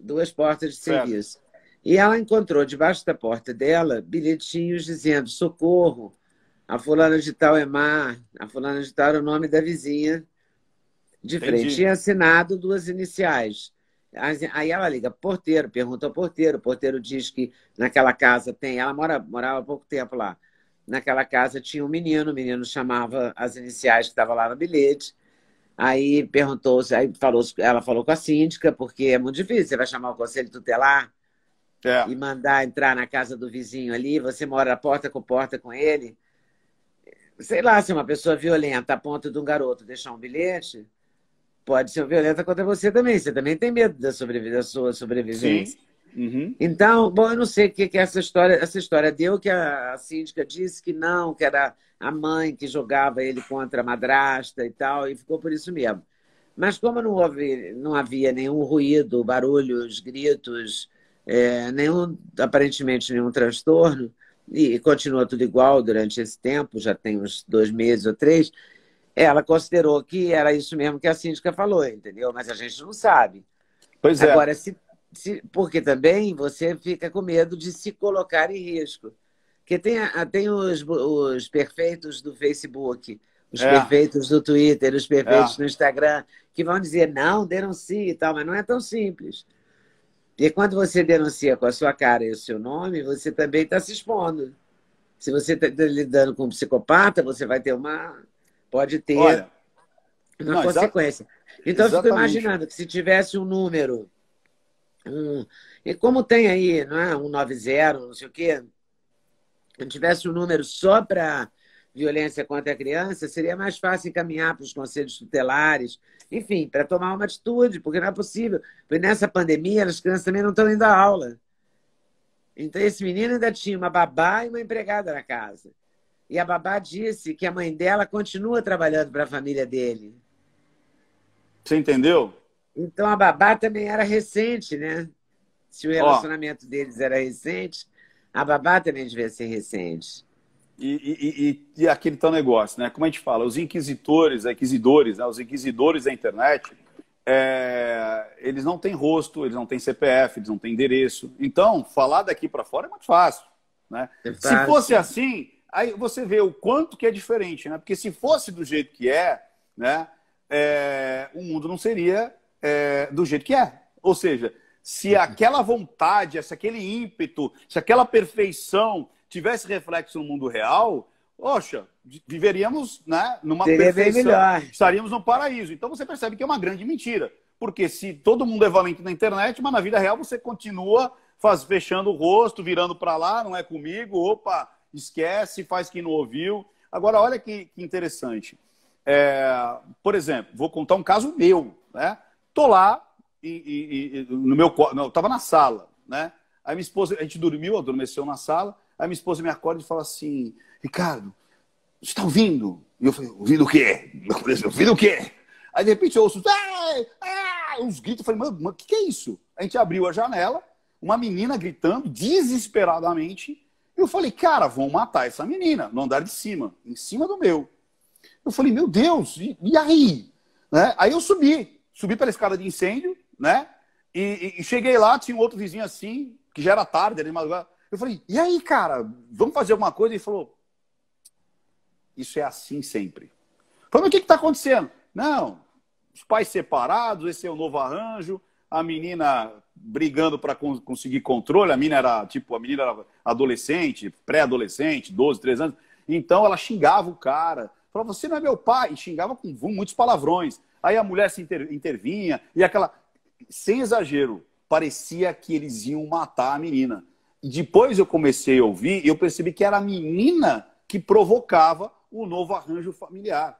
duas portas de serviço. E ela encontrou debaixo da porta dela bilhetinhos dizendo socorro, a fulana de tal é má, a fulana de tal era o nome da vizinha de frente. Tinha assinado duas iniciais. Aí ela liga porteiro, pergunta ao porteiro. O porteiro diz que naquela casa tem. Ela mora, morava há pouco tempo lá. Naquela casa tinha um menino, o menino chamava as iniciais que estava lá no bilhete. Aí perguntou, aí falou, ela falou com a síndica, porque é muito difícil, você vai chamar o conselho tutelar é. e mandar entrar na casa do vizinho ali, você mora porta com porta com ele. Sei lá, se é uma pessoa violenta a ponto de um garoto deixar um bilhete, pode ser violenta contra você também. Você também tem medo da, da sua sobrevivência. Uhum. Então, bom, eu não sei o que, que é essa história. Essa história deu que a, a síndica disse que não, que era a mãe que jogava ele contra a madrasta e tal, e ficou por isso mesmo. Mas como não, houve, não havia nenhum ruído, barulhos, gritos, é, nenhum, aparentemente nenhum transtorno, e, e continua tudo igual durante esse tempo, já tem uns dois meses ou três, ela considerou que era isso mesmo que a síndica falou, entendeu? Mas a gente não sabe. Pois é. Agora, se, se porque também você fica com medo de se colocar em risco. Porque tem, tem os, os perfeitos do Facebook, os é. perfeitos do Twitter, os perfeitos é. no Instagram, que vão dizer, não, denuncie e tal, mas não é tão simples. E quando você denuncia com a sua cara e o seu nome, você também está se expondo. Se você está lidando com um psicopata, você vai ter uma pode ter Olha, uma não, consequência. Então, exatamente. eu fico imaginando que se tivesse um número, um, e como tem aí, não é? Um 90, não sei o quê, se tivesse um número só para violência contra a criança, seria mais fácil encaminhar para os conselhos tutelares, enfim, para tomar uma atitude, porque não é possível. Porque nessa pandemia, as crianças também não estão indo à aula. Então, esse menino ainda tinha uma babá e uma empregada na casa. E a babá disse que a mãe dela continua trabalhando para a família dele. Você entendeu? Então a babá também era recente, né? Se o relacionamento deles era recente, a babá também devia ser recente. E, e, e, e aquele tal negócio, né? Como a gente fala, os inquisitores, inquisidores, né? os inquisidores da internet, é... eles não têm rosto, eles não têm CPF, eles não têm endereço. Então, falar daqui para fora é muito fácil, né? É fácil. Se fosse assim, Aí você vê o quanto que é diferente, né? Porque se fosse do jeito que é, né? É, o mundo não seria é, do jeito que é. Ou seja, se uhum. aquela vontade, se aquele ímpeto, se aquela perfeição tivesse reflexo no mundo real, poxa, viveríamos né, numa perfeição. Melhor. Estaríamos no paraíso. Então você percebe que é uma grande mentira. Porque se todo mundo é valente na internet, mas na vida real você continua faz, fechando o rosto, virando para lá, não é comigo, opa, esquece, faz quem não ouviu. Agora, olha que, que interessante. É, por exemplo, vou contar um caso meu. Né? Tô lá e, e, e no meu não, tava na sala, né? Aí minha esposa, a gente dormiu, adormeceu na sala. Aí minha esposa me acorda e fala assim: Ricardo, você está ouvindo? E eu falei: ouvindo o quê? Assim, ouvindo o quê? Aí de repente eu ouço ai, ai, uns gritos. Eu falei: mano, o que, que é isso? A gente abriu a janela, uma menina gritando desesperadamente eu falei, cara, vão matar essa menina no andar de cima, em cima do meu. Eu falei, meu Deus, e, e aí? Né? Aí eu subi, subi pela escada de incêndio, né? E, e, e, cheguei lá, tinha um outro vizinho assim, que já era tarde, era de madrugada. Eu falei, e aí, cara, vamos fazer alguma coisa? Ele falou, isso é assim sempre. Eu falei, mas o que está acontecendo? Não, os pais separados, esse é o novo arranjo, a menina brigando para conseguir controle. A menina era, tipo, a menina era adolescente, pré-adolescente, 12, 13 anos. Então ela xingava o cara. Falava, você não é meu pai. E xingava com muitos palavrões. Aí a mulher se inter... intervinha e aquela. Sem exagero, parecia que eles iam matar a menina. E depois eu comecei a ouvir e eu percebi que era a menina que provocava o novo arranjo familiar.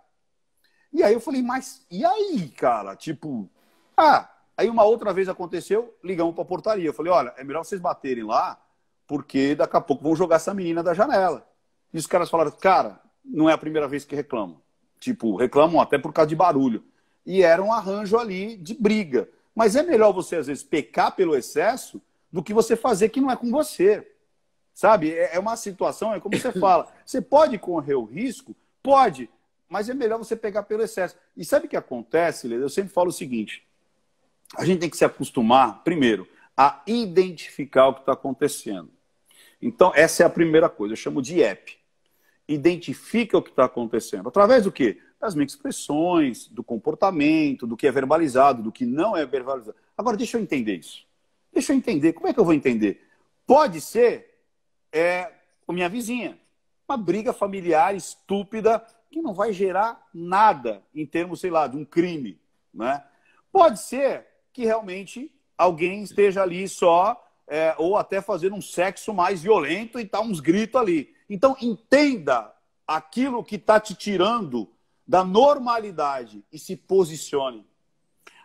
E aí eu falei, mas e aí, cara? Tipo, ah, Aí uma outra vez aconteceu, ligamos para a portaria. Eu falei, olha, é melhor vocês baterem lá, porque daqui a pouco vão jogar essa menina da janela. E os caras falaram, cara, não é a primeira vez que reclamam. Tipo, reclamam até por causa de barulho. E era um arranjo ali de briga. Mas é melhor você, às vezes, pecar pelo excesso do que você fazer que não é com você. Sabe? É, é uma situação, é como você fala. Você pode correr o risco? Pode. Mas é melhor você pegar pelo excesso. E sabe o que acontece, Eu sempre falo o seguinte a gente tem que se acostumar, primeiro, a identificar o que está acontecendo. Então, essa é a primeira coisa, eu chamo de app. Identifica o que está acontecendo. Através do quê? Das minhas expressões, do comportamento, do que é verbalizado, do que não é verbalizado. Agora, deixa eu entender isso. Deixa eu entender. Como é que eu vou entender? Pode ser é, minha vizinha. Uma briga familiar estúpida que não vai gerar nada em termos, sei lá, de um crime. Né? Pode ser que realmente alguém esteja ali só, é, ou até fazendo um sexo mais violento e tá uns gritos ali. Então, entenda aquilo que está te tirando da normalidade e se posicione.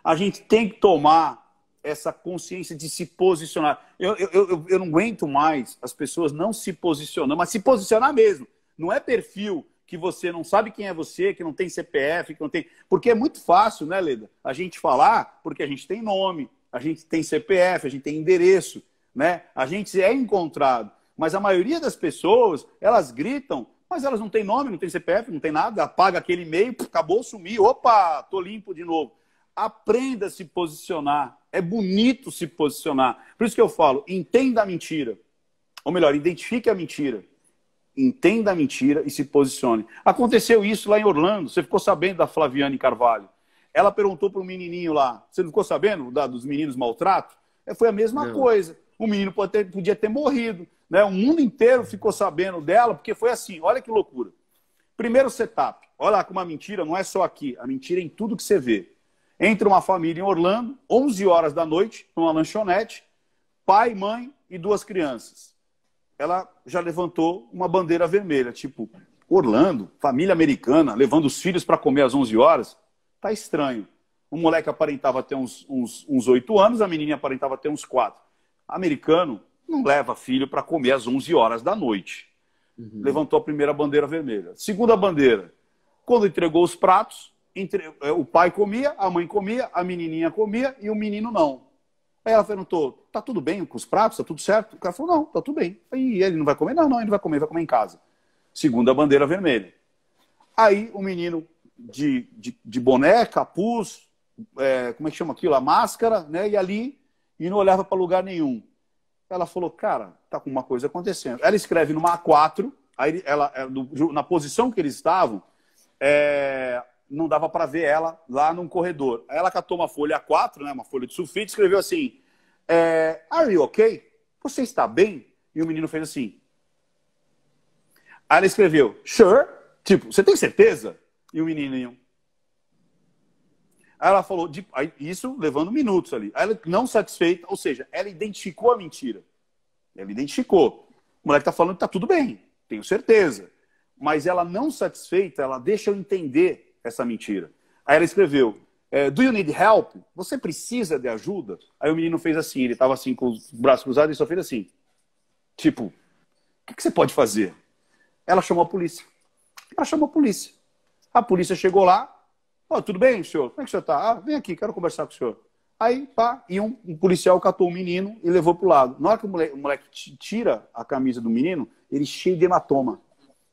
A gente tem que tomar essa consciência de se posicionar. Eu, eu, eu, eu não aguento mais as pessoas não se posicionando, mas se posicionar mesmo. Não é perfil, que você não sabe quem é você, que não tem CPF, que não tem. Porque é muito fácil, né, Leda? A gente falar porque a gente tem nome, a gente tem CPF, a gente tem endereço, né? A gente é encontrado. Mas a maioria das pessoas, elas gritam, mas elas não têm nome, não têm CPF, não tem nada, apaga aquele e-mail, acabou, sumir. opa, tô limpo de novo. Aprenda a se posicionar. É bonito se posicionar. Por isso que eu falo, entenda a mentira. Ou melhor, identifique a mentira entenda a mentira e se posicione. Aconteceu isso lá em Orlando. Você ficou sabendo da Flaviane Carvalho? Ela perguntou para o menininho lá: Você não ficou sabendo da, dos meninos maltrato? É, foi a mesma não. coisa. O menino ter, podia ter morrido. Né? O mundo inteiro ficou sabendo dela, porque foi assim: olha que loucura. Primeiro setup: olha lá, com uma mentira não é só aqui, a mentira é em tudo que você vê. Entra uma família em Orlando, 11 horas da noite, numa lanchonete, pai, mãe e duas crianças ela já levantou uma bandeira vermelha, tipo, Orlando, família americana, levando os filhos para comer às 11 horas, tá estranho. O moleque aparentava ter uns, uns, uns 8 anos, a menininha aparentava ter uns 4. Americano não leva filho para comer às 11 horas da noite. Uhum. Levantou a primeira bandeira vermelha. Segunda bandeira, quando entregou os pratos, entre... É, o pai comia, a mãe comia, a menininha comia e o menino não. Aí ela perguntou: tá tudo bem com os pratos? Tá tudo certo? O cara falou: não, tá tudo bem. Aí ele não vai comer? Não, não, ele vai comer, vai comer em casa. Segundo a bandeira vermelha. Aí o menino de, de, de boné, capuz, é, como é que chama aquilo? A máscara, né? E ali, e não olhava para lugar nenhum. Ela falou: cara, tá com uma coisa acontecendo. Ela escreve numa A4, aí ela, é, na posição que eles estavam, é, não dava para ver ela lá num corredor. Aí ela catou uma folha A4, né, uma folha de sulfite, escreveu assim: é, Are you okay? Você está bem? E o menino fez assim. Aí ela escreveu: Sure. Tipo, você tem certeza? E o menininho. Aí ela falou, de, aí, isso levando minutos ali. Aí ela não satisfeita, ou seja, ela identificou a mentira. Ela identificou. O moleque tá falando que tá tudo bem, tenho certeza. Mas ela não satisfeita, ela deixa eu entender essa mentira. Aí ela escreveu: é, Do you need help? Você precisa de ajuda? Aí o menino fez assim, ele estava assim com os braços cruzados e só fez assim. Tipo, o que, que você pode fazer? Ela chamou a polícia. Ela chamou a polícia. A polícia chegou lá. Oh, tudo bem, senhor? Como é que o senhor está? Ah, vem aqui, quero conversar com o senhor. Aí, pá, e um, um policial catou o menino e levou para o lado. Na hora que o moleque, o moleque tira a camisa do menino, ele cheio de hematoma.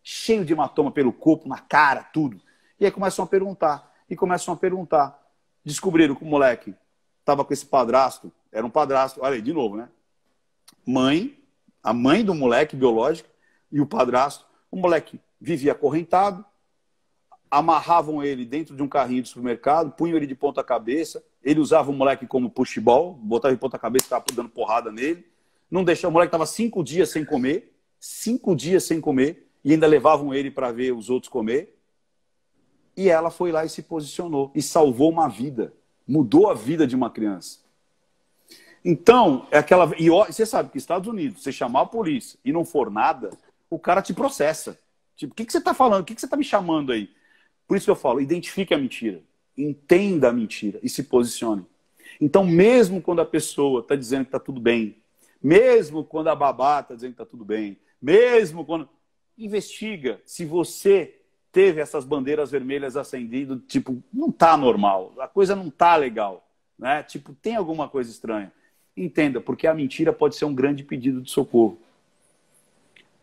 Cheio de hematoma pelo corpo, na cara, tudo. E aí começam a perguntar, e começam a perguntar. Descobriram que o moleque estava com esse padrasto, era um padrasto, olha aí, de novo, né? Mãe, a mãe do moleque biológico e o padrasto. O moleque vivia acorrentado, amarravam ele dentro de um carrinho de supermercado, punham ele de ponta cabeça, ele usava o moleque como pushball, botava de ponta cabeça, estava dando porrada nele, não deixava, o moleque estava cinco dias sem comer, cinco dias sem comer, e ainda levavam ele para ver os outros comer, e ela foi lá e se posicionou e salvou uma vida, mudou a vida de uma criança. Então, é aquela. E você sabe que Estados Unidos, você chamar a polícia e não for nada, o cara te processa. Tipo, o que, que você está falando? O que, que você está me chamando aí? Por isso que eu falo, identifique a mentira, entenda a mentira e se posicione. Então, mesmo quando a pessoa está dizendo que está tudo bem, mesmo quando a babá está dizendo que está tudo bem, mesmo quando. Investiga se você teve essas bandeiras vermelhas acendendo, tipo, não tá normal, a coisa não tá legal, né? Tipo, tem alguma coisa estranha. Entenda, porque a mentira pode ser um grande pedido de socorro.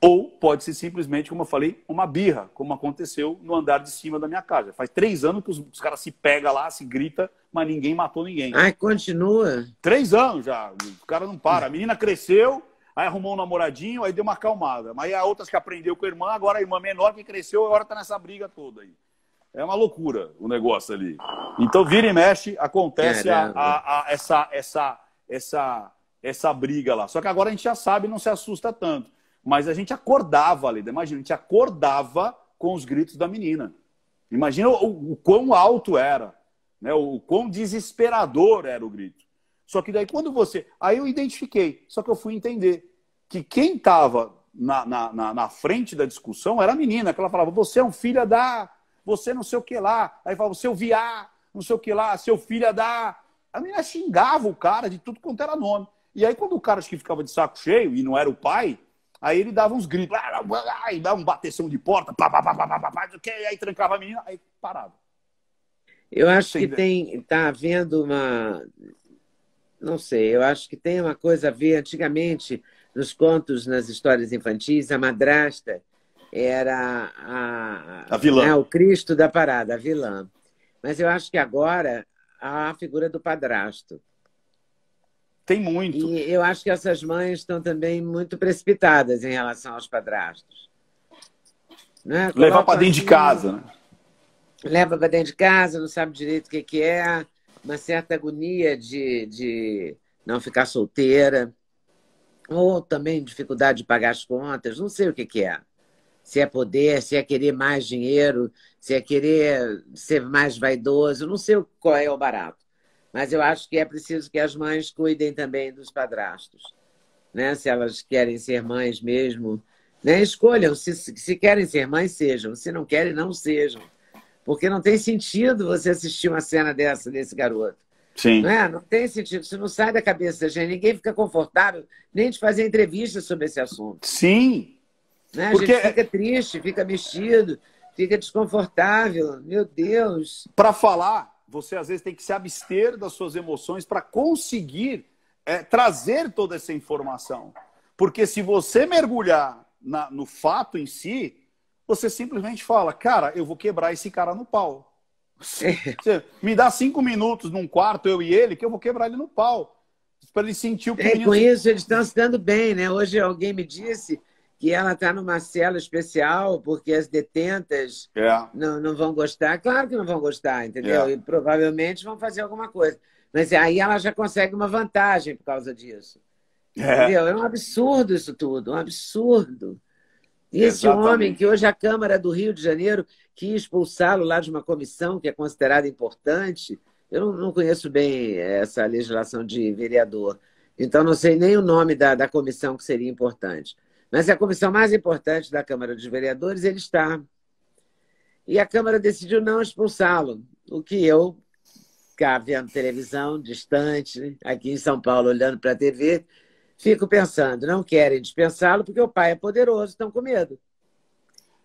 Ou pode ser simplesmente, como eu falei, uma birra, como aconteceu no andar de cima da minha casa. Faz três anos que os, os caras se pegam lá, se grita, mas ninguém matou ninguém. Ai, continua. Três anos já. O cara não para. A menina cresceu, Aí arrumou um namoradinho, aí deu uma acalmada. Mas aí há outras que aprendeu com a irmã, agora a irmã menor que cresceu, agora tá nessa briga toda aí. É uma loucura o negócio ali. Então, vira e mexe, acontece a, a, a, essa, essa, essa, essa briga lá. Só que agora a gente já sabe, não se assusta tanto. Mas a gente acordava, Leda, imagina, a gente acordava com os gritos da menina. Imagina o, o, quão alto era, né? o, o quão desesperador era o grito. Só que daí quando você. Aí eu identifiquei, só que eu fui entender que quem estava na, na, na, frente da discussão era a menina, que ela falava, você é um filho da. Você não sei o que lá. Aí falava, seu viá, não sei o que lá, seu filho da. A menina xingava o cara de tudo quanto era nome. E aí, quando o cara acho que ficava de saco cheio e não era o pai, aí ele dava uns gritos, e ah, dava um bateção de porta, pá, pá, pá, pá, pá, pá, pá, e aí trancava a menina, aí parava. Eu acho que tem, tá havendo uma não sei, eu acho que tem uma coisa a ver. Antigamente, nos contos, nas histórias infantis, a madrasta era a, a vilã. Né, o Cristo da parada, a vilã. Mas eu acho que agora há a figura do padrasto. Tem muito. E eu acho que essas mães estão também muito precipitadas em relação aos padrastos. Né? Levar para dentro de casa, né? Leva para dentro de casa, não sabe direito o que, que é, uma certa agonia de, de não ficar solteira, ou também dificuldade de pagar as contas, não sei o que, que é. Se é poder, se é querer mais dinheiro, se é querer ser mais vaidoso, não sei qual é o barato. Mas eu acho que é preciso que as mães cuidem também dos padrastos. Né? Se elas querem ser mães mesmo, né? escolham. Se, se querem ser mães, sejam. Se não querem, não sejam. Porque não tem sentido você assistir uma cena dessa, desse garoto. Sim. Não, é? não tem sentido, isso não sai da cabeça da gente. Ninguém fica confortável nem de fazer entrevista sobre esse assunto. Sim. Né? Porque... A gente fica triste, fica mexido, fica desconfortável. Meu Deus. Para falar, você às vezes tem que se abster das suas emoções para conseguir é, trazer toda essa informação. Porque se você mergulhar na, no fato em si, você simplesmente fala, cara, eu vou quebrar esse cara no pau. Você me dá cinco minutos num quarto, eu e ele, que eu vou quebrar ele no pau. Para ele sentir o que é, Com isso, eles estão se dando bem, né? Hoje alguém me disse que ela está numa cela especial porque as detentas é. não, não vão gostar. Claro que não vão gostar, entendeu? É. E provavelmente vão fazer alguma coisa. Mas aí ela já consegue uma vantagem por causa disso. É. Entendeu? É um absurdo isso tudo, um absurdo. Esse Exatamente. homem que hoje a Câmara do Rio de Janeiro quis expulsá-lo lá de uma comissão que é considerada importante. Eu não conheço bem essa legislação de vereador, então não sei nem o nome da, da comissão que seria importante. Mas é a comissão mais importante da Câmara dos Vereadores, ele está. E a Câmara decidiu não expulsá-lo, o que eu, cá vendo televisão, distante, aqui em São Paulo, olhando para a TV, Fico pensando, não querem dispensá-lo porque o pai é poderoso, estão com medo.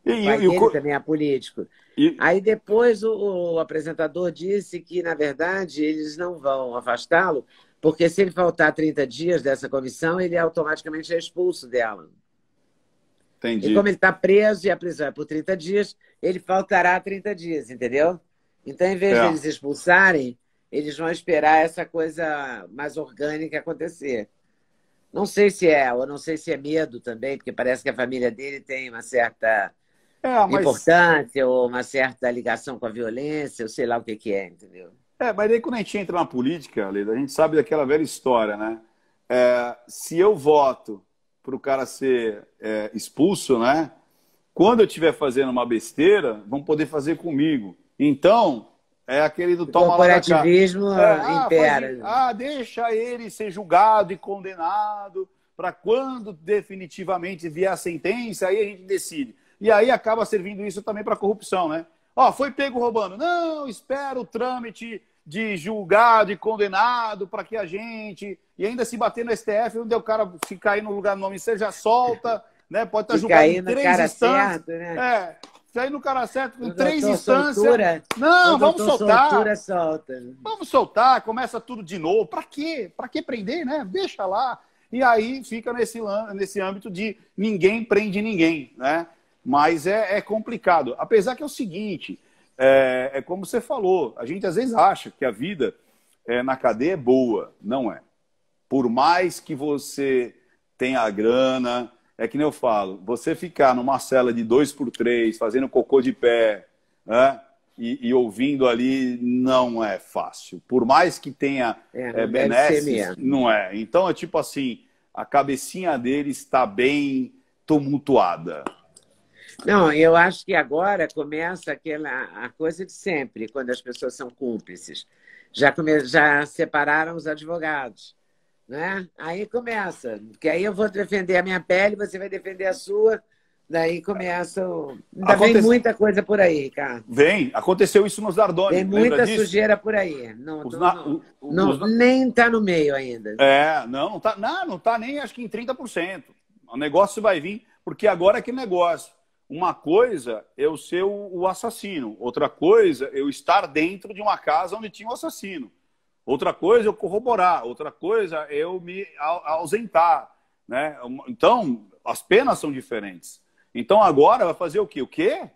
E, o pai e, dele também é político. E... Aí depois o, o apresentador disse que, na verdade, eles não vão afastá-lo, porque se ele faltar 30 dias dessa comissão, ele é automaticamente é expulso dela. Entendi. E como ele está preso e a é prisão é por 30 dias, ele faltará 30 dias, entendeu? Então, em vez é. deles expulsarem, eles vão esperar essa coisa mais orgânica acontecer. Não sei se é, ou não sei se é medo também, porque parece que a família dele tem uma certa é, mas... importância, ou uma certa ligação com a violência, ou sei lá o que, que é, entendeu? É, mas daí quando a gente entra na política, a gente sabe daquela velha história, né? É, se eu voto para o cara ser é, expulso, né? Quando eu estiver fazendo uma besteira, vão poder fazer comigo. Então, é aquele do Tom corporativismo lá é, impera. ah, né? ah, deixa ele ser julgado e condenado para quando definitivamente vier a sentença, aí a gente decide. E aí acaba servindo isso também para corrupção, né? Ó, foi pego roubando. Não, espera o trâmite de julgado e condenado para que a gente. E ainda se bater no STF, onde o cara ficar aí no lugar do nome, seja solta, né? Pode estar tá julgado em três instâncias. Certo, né? É. Isso aí no cara certo, com três instâncias. Soltura, não, vamos soltar. Soltura, solta. Vamos soltar, começa tudo de novo. Para quê? Para que prender, né? Deixa lá. E aí fica nesse, nesse âmbito de ninguém prende ninguém, né? Mas é, é complicado. Apesar que é o seguinte, é, é, como você falou, a gente às vezes acha que a vida é, na cadeia é boa. Não é. Por mais que você tenha a grana, é que nem eu falo, você ficar numa cela de dois por três, fazendo cocô de pé, né? E, e, ouvindo ali, não é fácil. Por mais que tenha é, é, benesses, não é. Então é tipo assim, a cabecinha dele está bem tumultuada. Não, eu acho que agora começa aquela a coisa de sempre, quando as pessoas são cúmplices. Já, come, já separaram os advogados. Né? Aí começa, porque aí eu vou defender a minha pele, você vai defender a sua, daí começa. O... Ainda Aconte... vem muita coisa por aí, cara Vem, aconteceu isso nos Dardoni. Tem muita sujeira por aí. Não, na... não, os... não os... nem tá no meio ainda. É, não, tá, não, não tá nem acho que em 30%. O negócio vai vir, porque agora é que negócio. Uma coisa é eu ser o assassino, outra coisa é eu estar dentro de uma casa onde tinha um assassino. Outra coisa é eu corroborar, outra coisa é eu me ausentar. Né? Então, as penas são diferentes. Então, agora vai fazer o quê? O quê?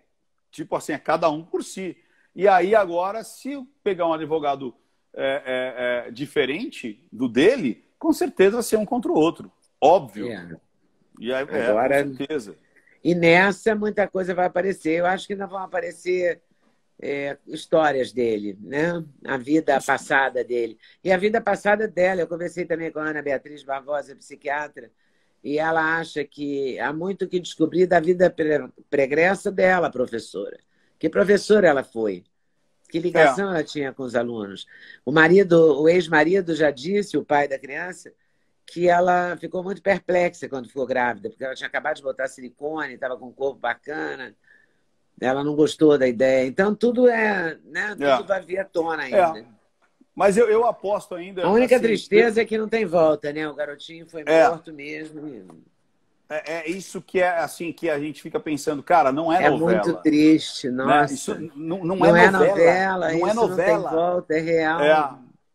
Tipo assim, é cada um por si. E aí, agora, se pegar um advogado é, é, é, diferente do dele, com certeza vai ser um contra o outro. Óbvio. É. E aí, é, agora, com certeza. E nessa, muita coisa vai aparecer. Eu acho que ainda vão aparecer é, histórias dele, né? A vida passada dele. E a vida passada dela. Eu conversei também com a Ana Beatriz Barbosa, psiquiatra, e ela acha que há muito que descobrir da vida pregressa dela, professora. Que professora ela foi? Que ligação é. ela tinha com os alunos? O marido, o ex-marido já disse, o pai da criança, que ela ficou muito perplexa quando ficou grávida, porque ela tinha acabado de botar silicone, estava com um corpo bacana ela não gostou da ideia. Então tudo é. Né? Tudo é. vai vir à tona é. ainda. É. Mas eu, eu aposto ainda. A única assim, tristeza eu... é que não tem volta, né? O garotinho foi é. morto mesmo. É, é, isso que é assim que a gente fica pensando, cara, não é, é novela. É muito triste, né? nossa. Né? Isso não, não, não é, é novela, novela, Não é novela. Não tem volta, é real. É,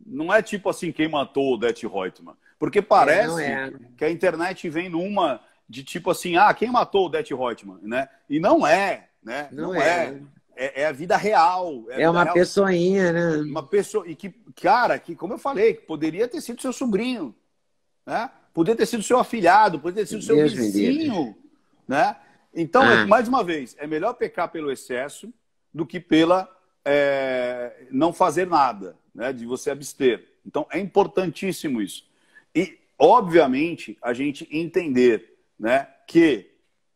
não é tipo assim quem matou o Death Reutemann. Porque parece é, que a internet vem numa de tipo assim, ah, quem matou o Det Reutemann, né? E não é né? Não, não é. É. Né? é. é. a vida real. É, é uma real. pessoinha, né? Uma pessoa. E que, cara, que, como eu falei, que poderia ter sido seu sobrinho, né? Poderia ter sido seu afilhado, poderia ter sido seu vizinho, né? Então, ah. mais uma vez, é melhor pecar pelo excesso do que pela é, não fazer nada, né? De você abster. Então, é importantíssimo isso. E, obviamente, a gente entender né, que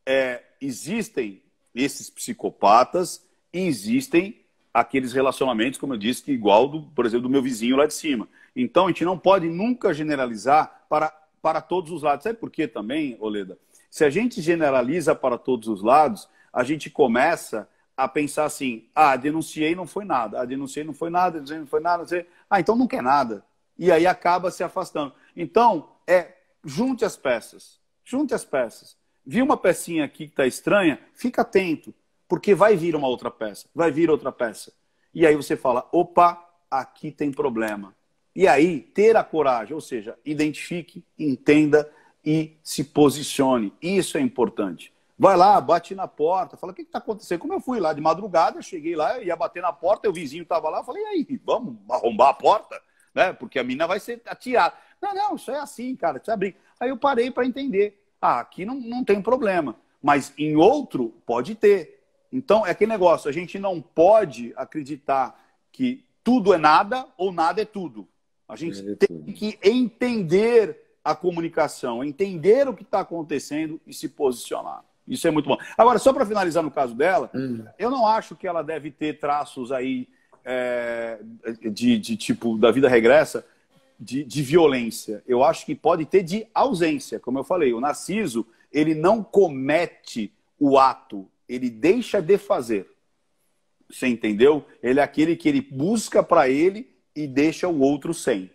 é, existem esses psicopatas e existem aqueles relacionamentos, como eu disse, que é igual, do, por exemplo, do meu vizinho lá de cima. Então, a gente não pode nunca generalizar para, para todos os lados. Sabe por quê também, Oleda? Se a gente generaliza para todos os lados, a gente começa a pensar assim: ah, denunciei, não foi nada, ah, denunciei, não foi nada, denunciei, não foi nada, não ah, então não quer nada. E aí acaba se afastando. Então, é junte as peças, junte as peças vi uma pecinha aqui que está estranha, fica atento, porque vai vir uma outra peça, vai vir outra peça. E aí você fala, opa, aqui tem problema. E aí, ter a coragem, ou seja, identifique, entenda e se posicione. Isso é importante. Vai lá, bate na porta, fala, o que está acontecendo? Como eu fui lá de madrugada, cheguei lá, ia bater na porta, o vizinho estava lá, falei, e aí, vamos arrombar a porta? Né? Porque a mina vai ser atirada. Não, não, isso é assim, cara, te abri. É aí eu parei para entender. Ah, aqui não, não tem problema, mas em outro pode ter. Então, é aquele negócio: a gente não pode acreditar que tudo é nada ou nada é tudo. A gente é tem tudo. que entender a comunicação, entender o que está acontecendo e se posicionar. Isso é muito bom. Agora, só para finalizar no caso dela, hum. eu não acho que ela deve ter traços aí é, de, de, tipo da vida regressa de, de violência. Eu acho que pode ter de ausência, como eu falei. O Narciso, ele não comete o ato, ele deixa de fazer. Você entendeu? Ele é aquele que ele busca para ele e deixa o outro sem.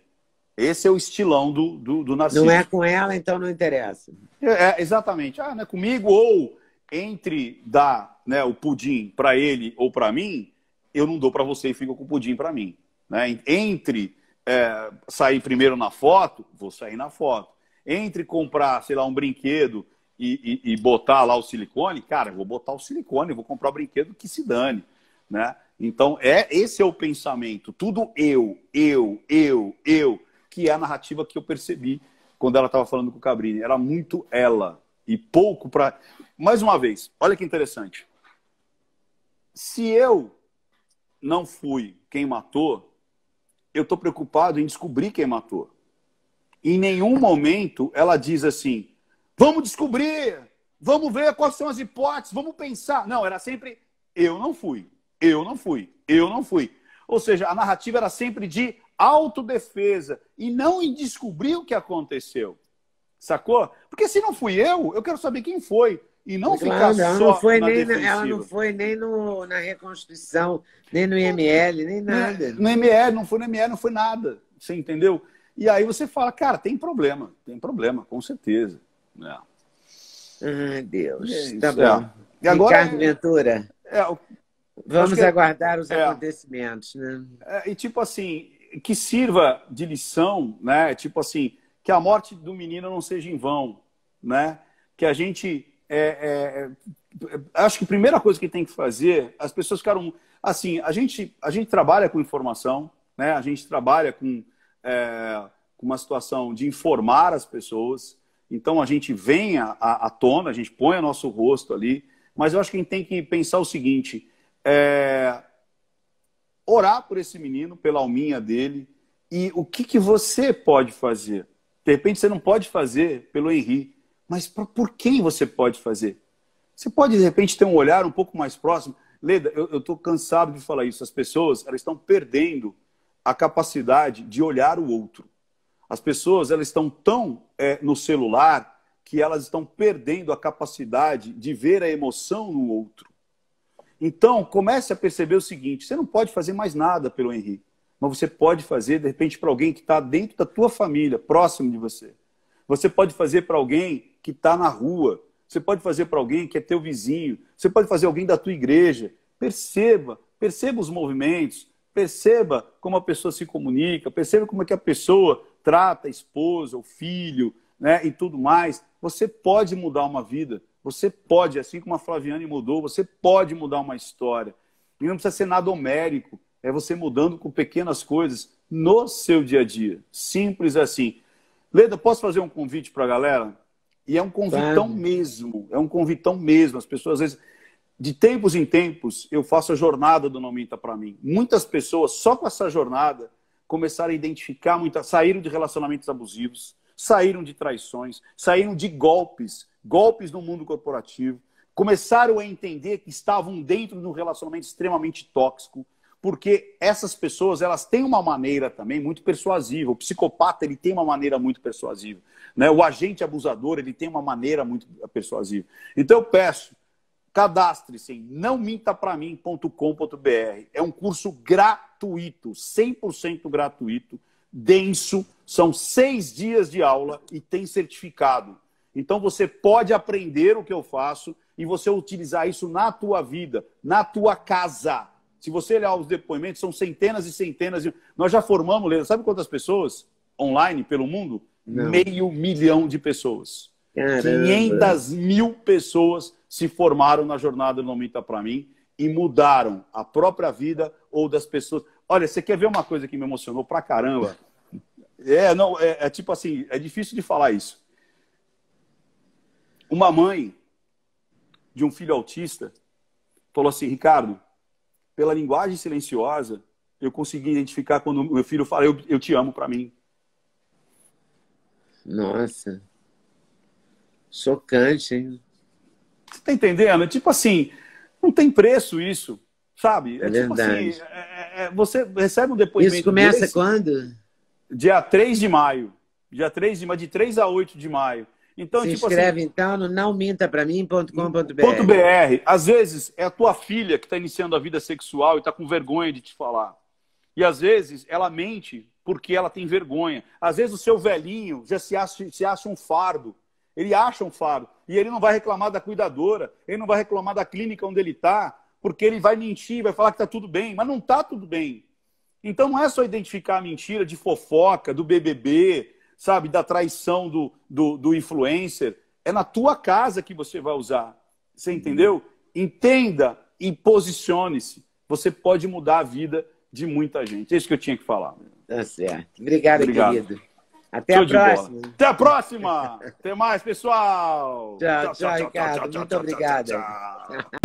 Esse é o estilão do, do, do Narciso. Não é com ela, então não interessa. É, é exatamente. Ah, não é comigo ou entre dar né, o pudim para ele ou para mim, eu não dou para você e fico com o pudim para mim. Né? Entre é, sair primeiro na foto, vou sair na foto. Entre comprar, sei lá, um brinquedo e, e, e botar lá o silicone, cara, vou botar o silicone, vou comprar o brinquedo que se dane, né? Então, é esse é o pensamento. Tudo eu, eu, eu, eu, que é a narrativa que eu percebi quando ela estava falando com o Cabrini. Era muito ela e pouco para. Mais uma vez, olha que interessante. Se eu não fui quem matou, eu estou preocupado em descobrir quem matou. Em nenhum momento ela diz assim: vamos descobrir, vamos ver quais são as hipóteses, vamos pensar. Não, era sempre: eu não fui, eu não fui, eu não fui. Ou seja, a narrativa era sempre de autodefesa e não em descobrir o que aconteceu. Sacou? Porque se não fui eu, eu quero saber quem foi. E não claro, ficar ela só não foi nem defensiva. Ela não foi nem no, na reconstrução, nem no IML, nem nada. No, ML IML, não foi no IML, não foi nada. Você entendeu? E aí você fala, cara, tem problema. Tem problema, com certeza. É. Ai, Deus. É tá bom. É. E agora, Ricardo é- Ventura. É, Vamos que... É- aguardar os é. acontecimentos, né? e tipo assim, que sirva de lição, né? Tipo assim, que a morte do menino não seja em vão, né? Que a gente é, é, é, acho que a primeira coisa que tem que fazer, as pessoas ficaram. Assim, a gente, a gente trabalha com informação, né? a gente trabalha com, é, com uma situação de informar as pessoas. Então, a gente vem à tona, a gente põe o nosso rosto ali. Mas eu acho que a gente tem que pensar o seguinte: é, orar por esse menino, pela alminha dele, e o que, que você pode fazer. De repente, você não pode fazer pelo Henrique mas pra, por quem você pode fazer? Você pode, de repente, ter um olhar um pouco mais próximo. Leda, eu estou cansado de falar isso. As pessoas elas estão perdendo a capacidade de olhar o outro. As pessoas elas estão tão é, no celular que elas estão perdendo a capacidade de ver a emoção no outro. Então, comece a perceber o seguinte: você não pode fazer mais nada pelo Henrique, mas você pode fazer, de repente, para alguém que está dentro da tua família, próximo de você. Você pode fazer para alguém que está na rua, você pode fazer para alguém que é teu vizinho, você pode fazer alguém da tua igreja. Perceba, perceba os movimentos, perceba como a pessoa se comunica, perceba como é que a pessoa trata a esposa, o filho, né, e tudo mais. Você pode mudar uma vida, você pode, assim como a Flaviane mudou, você pode mudar uma história. E não precisa ser nada homérico, é você mudando com pequenas coisas no seu dia a dia. Simples assim. Leda, posso fazer um convite para a galera? E é um convitão Sabe? mesmo, é um convitão mesmo. As pessoas, às vezes, de tempos em tempos, eu faço a jornada do Nomita para mim. Muitas pessoas, só com essa jornada, começaram a identificar, muita, saíram de relacionamentos abusivos, saíram de traições, saíram de golpes, golpes no mundo corporativo, começaram a entender que estavam dentro de um relacionamento extremamente tóxico, porque essas pessoas elas têm uma maneira também muito persuasiva. O psicopata ele tem uma maneira muito persuasiva. Né? O agente abusador ele tem uma maneira muito persuasiva. Então eu peço, cadastre-se em nãomintapramim.com.br. É um curso gratuito, 100% gratuito, denso, são seis dias de aula e tem certificado. Então você pode aprender o que eu faço e você utilizar isso na tua vida, na tua casa. Se você olhar os depoimentos, são centenas e centenas. De... Nós já formamos, sabe quantas pessoas online pelo mundo? Não. meio milhão de pessoas. Caramba. 500 mil pessoas se formaram na jornada do Aumenta Para Mim e mudaram a própria vida ou das pessoas. Olha, você quer ver uma coisa que me emocionou pra caramba? É, não, é, é tipo assim, é difícil de falar isso. Uma mãe de um filho autista falou assim, Ricardo, pela linguagem silenciosa, eu consegui identificar quando meu filho fala, eu, eu te amo para mim. Nossa. Chocante, hein? Você tá entendendo? É tipo assim, não tem preço isso, sabe? É, tipo assim, é tipo verdade. assim, é, é, você recebe um depoimento. Isso começa desse, quando? Dia 3 de maio. Dia 3 de maio, de 3 a 8 de maio. Então, Se tipo assim, inscreve, assim, então, no nãomintapremim.com.br. Às vezes é a tua filha que está iniciando a vida sexual e está com vergonha de te falar. E às vezes ela mente porque ela tem vergonha. Às vezes o seu velhinho já se acha, se acha um fardo. Ele acha um fardo. E ele não vai reclamar da cuidadora, ele não vai reclamar da clínica onde ele está, porque ele vai mentir, vai falar que está tudo bem, mas não está tudo bem. Então não é só identificar a mentira de fofoca, do BBB, sabe, da traição do, do, do influencer. É na tua casa que você vai usar. Você uhum. entendeu? Entenda e posicione-se. Você pode mudar a vida de muita gente. É isso que eu tinha que falar. Tá certo. Obrigado, Obrigado. querido. Até Show a próxima. Até a próxima. Até mais, pessoal. Tchau, tchau, tchau, tchau Ricardo. Muito obrigada.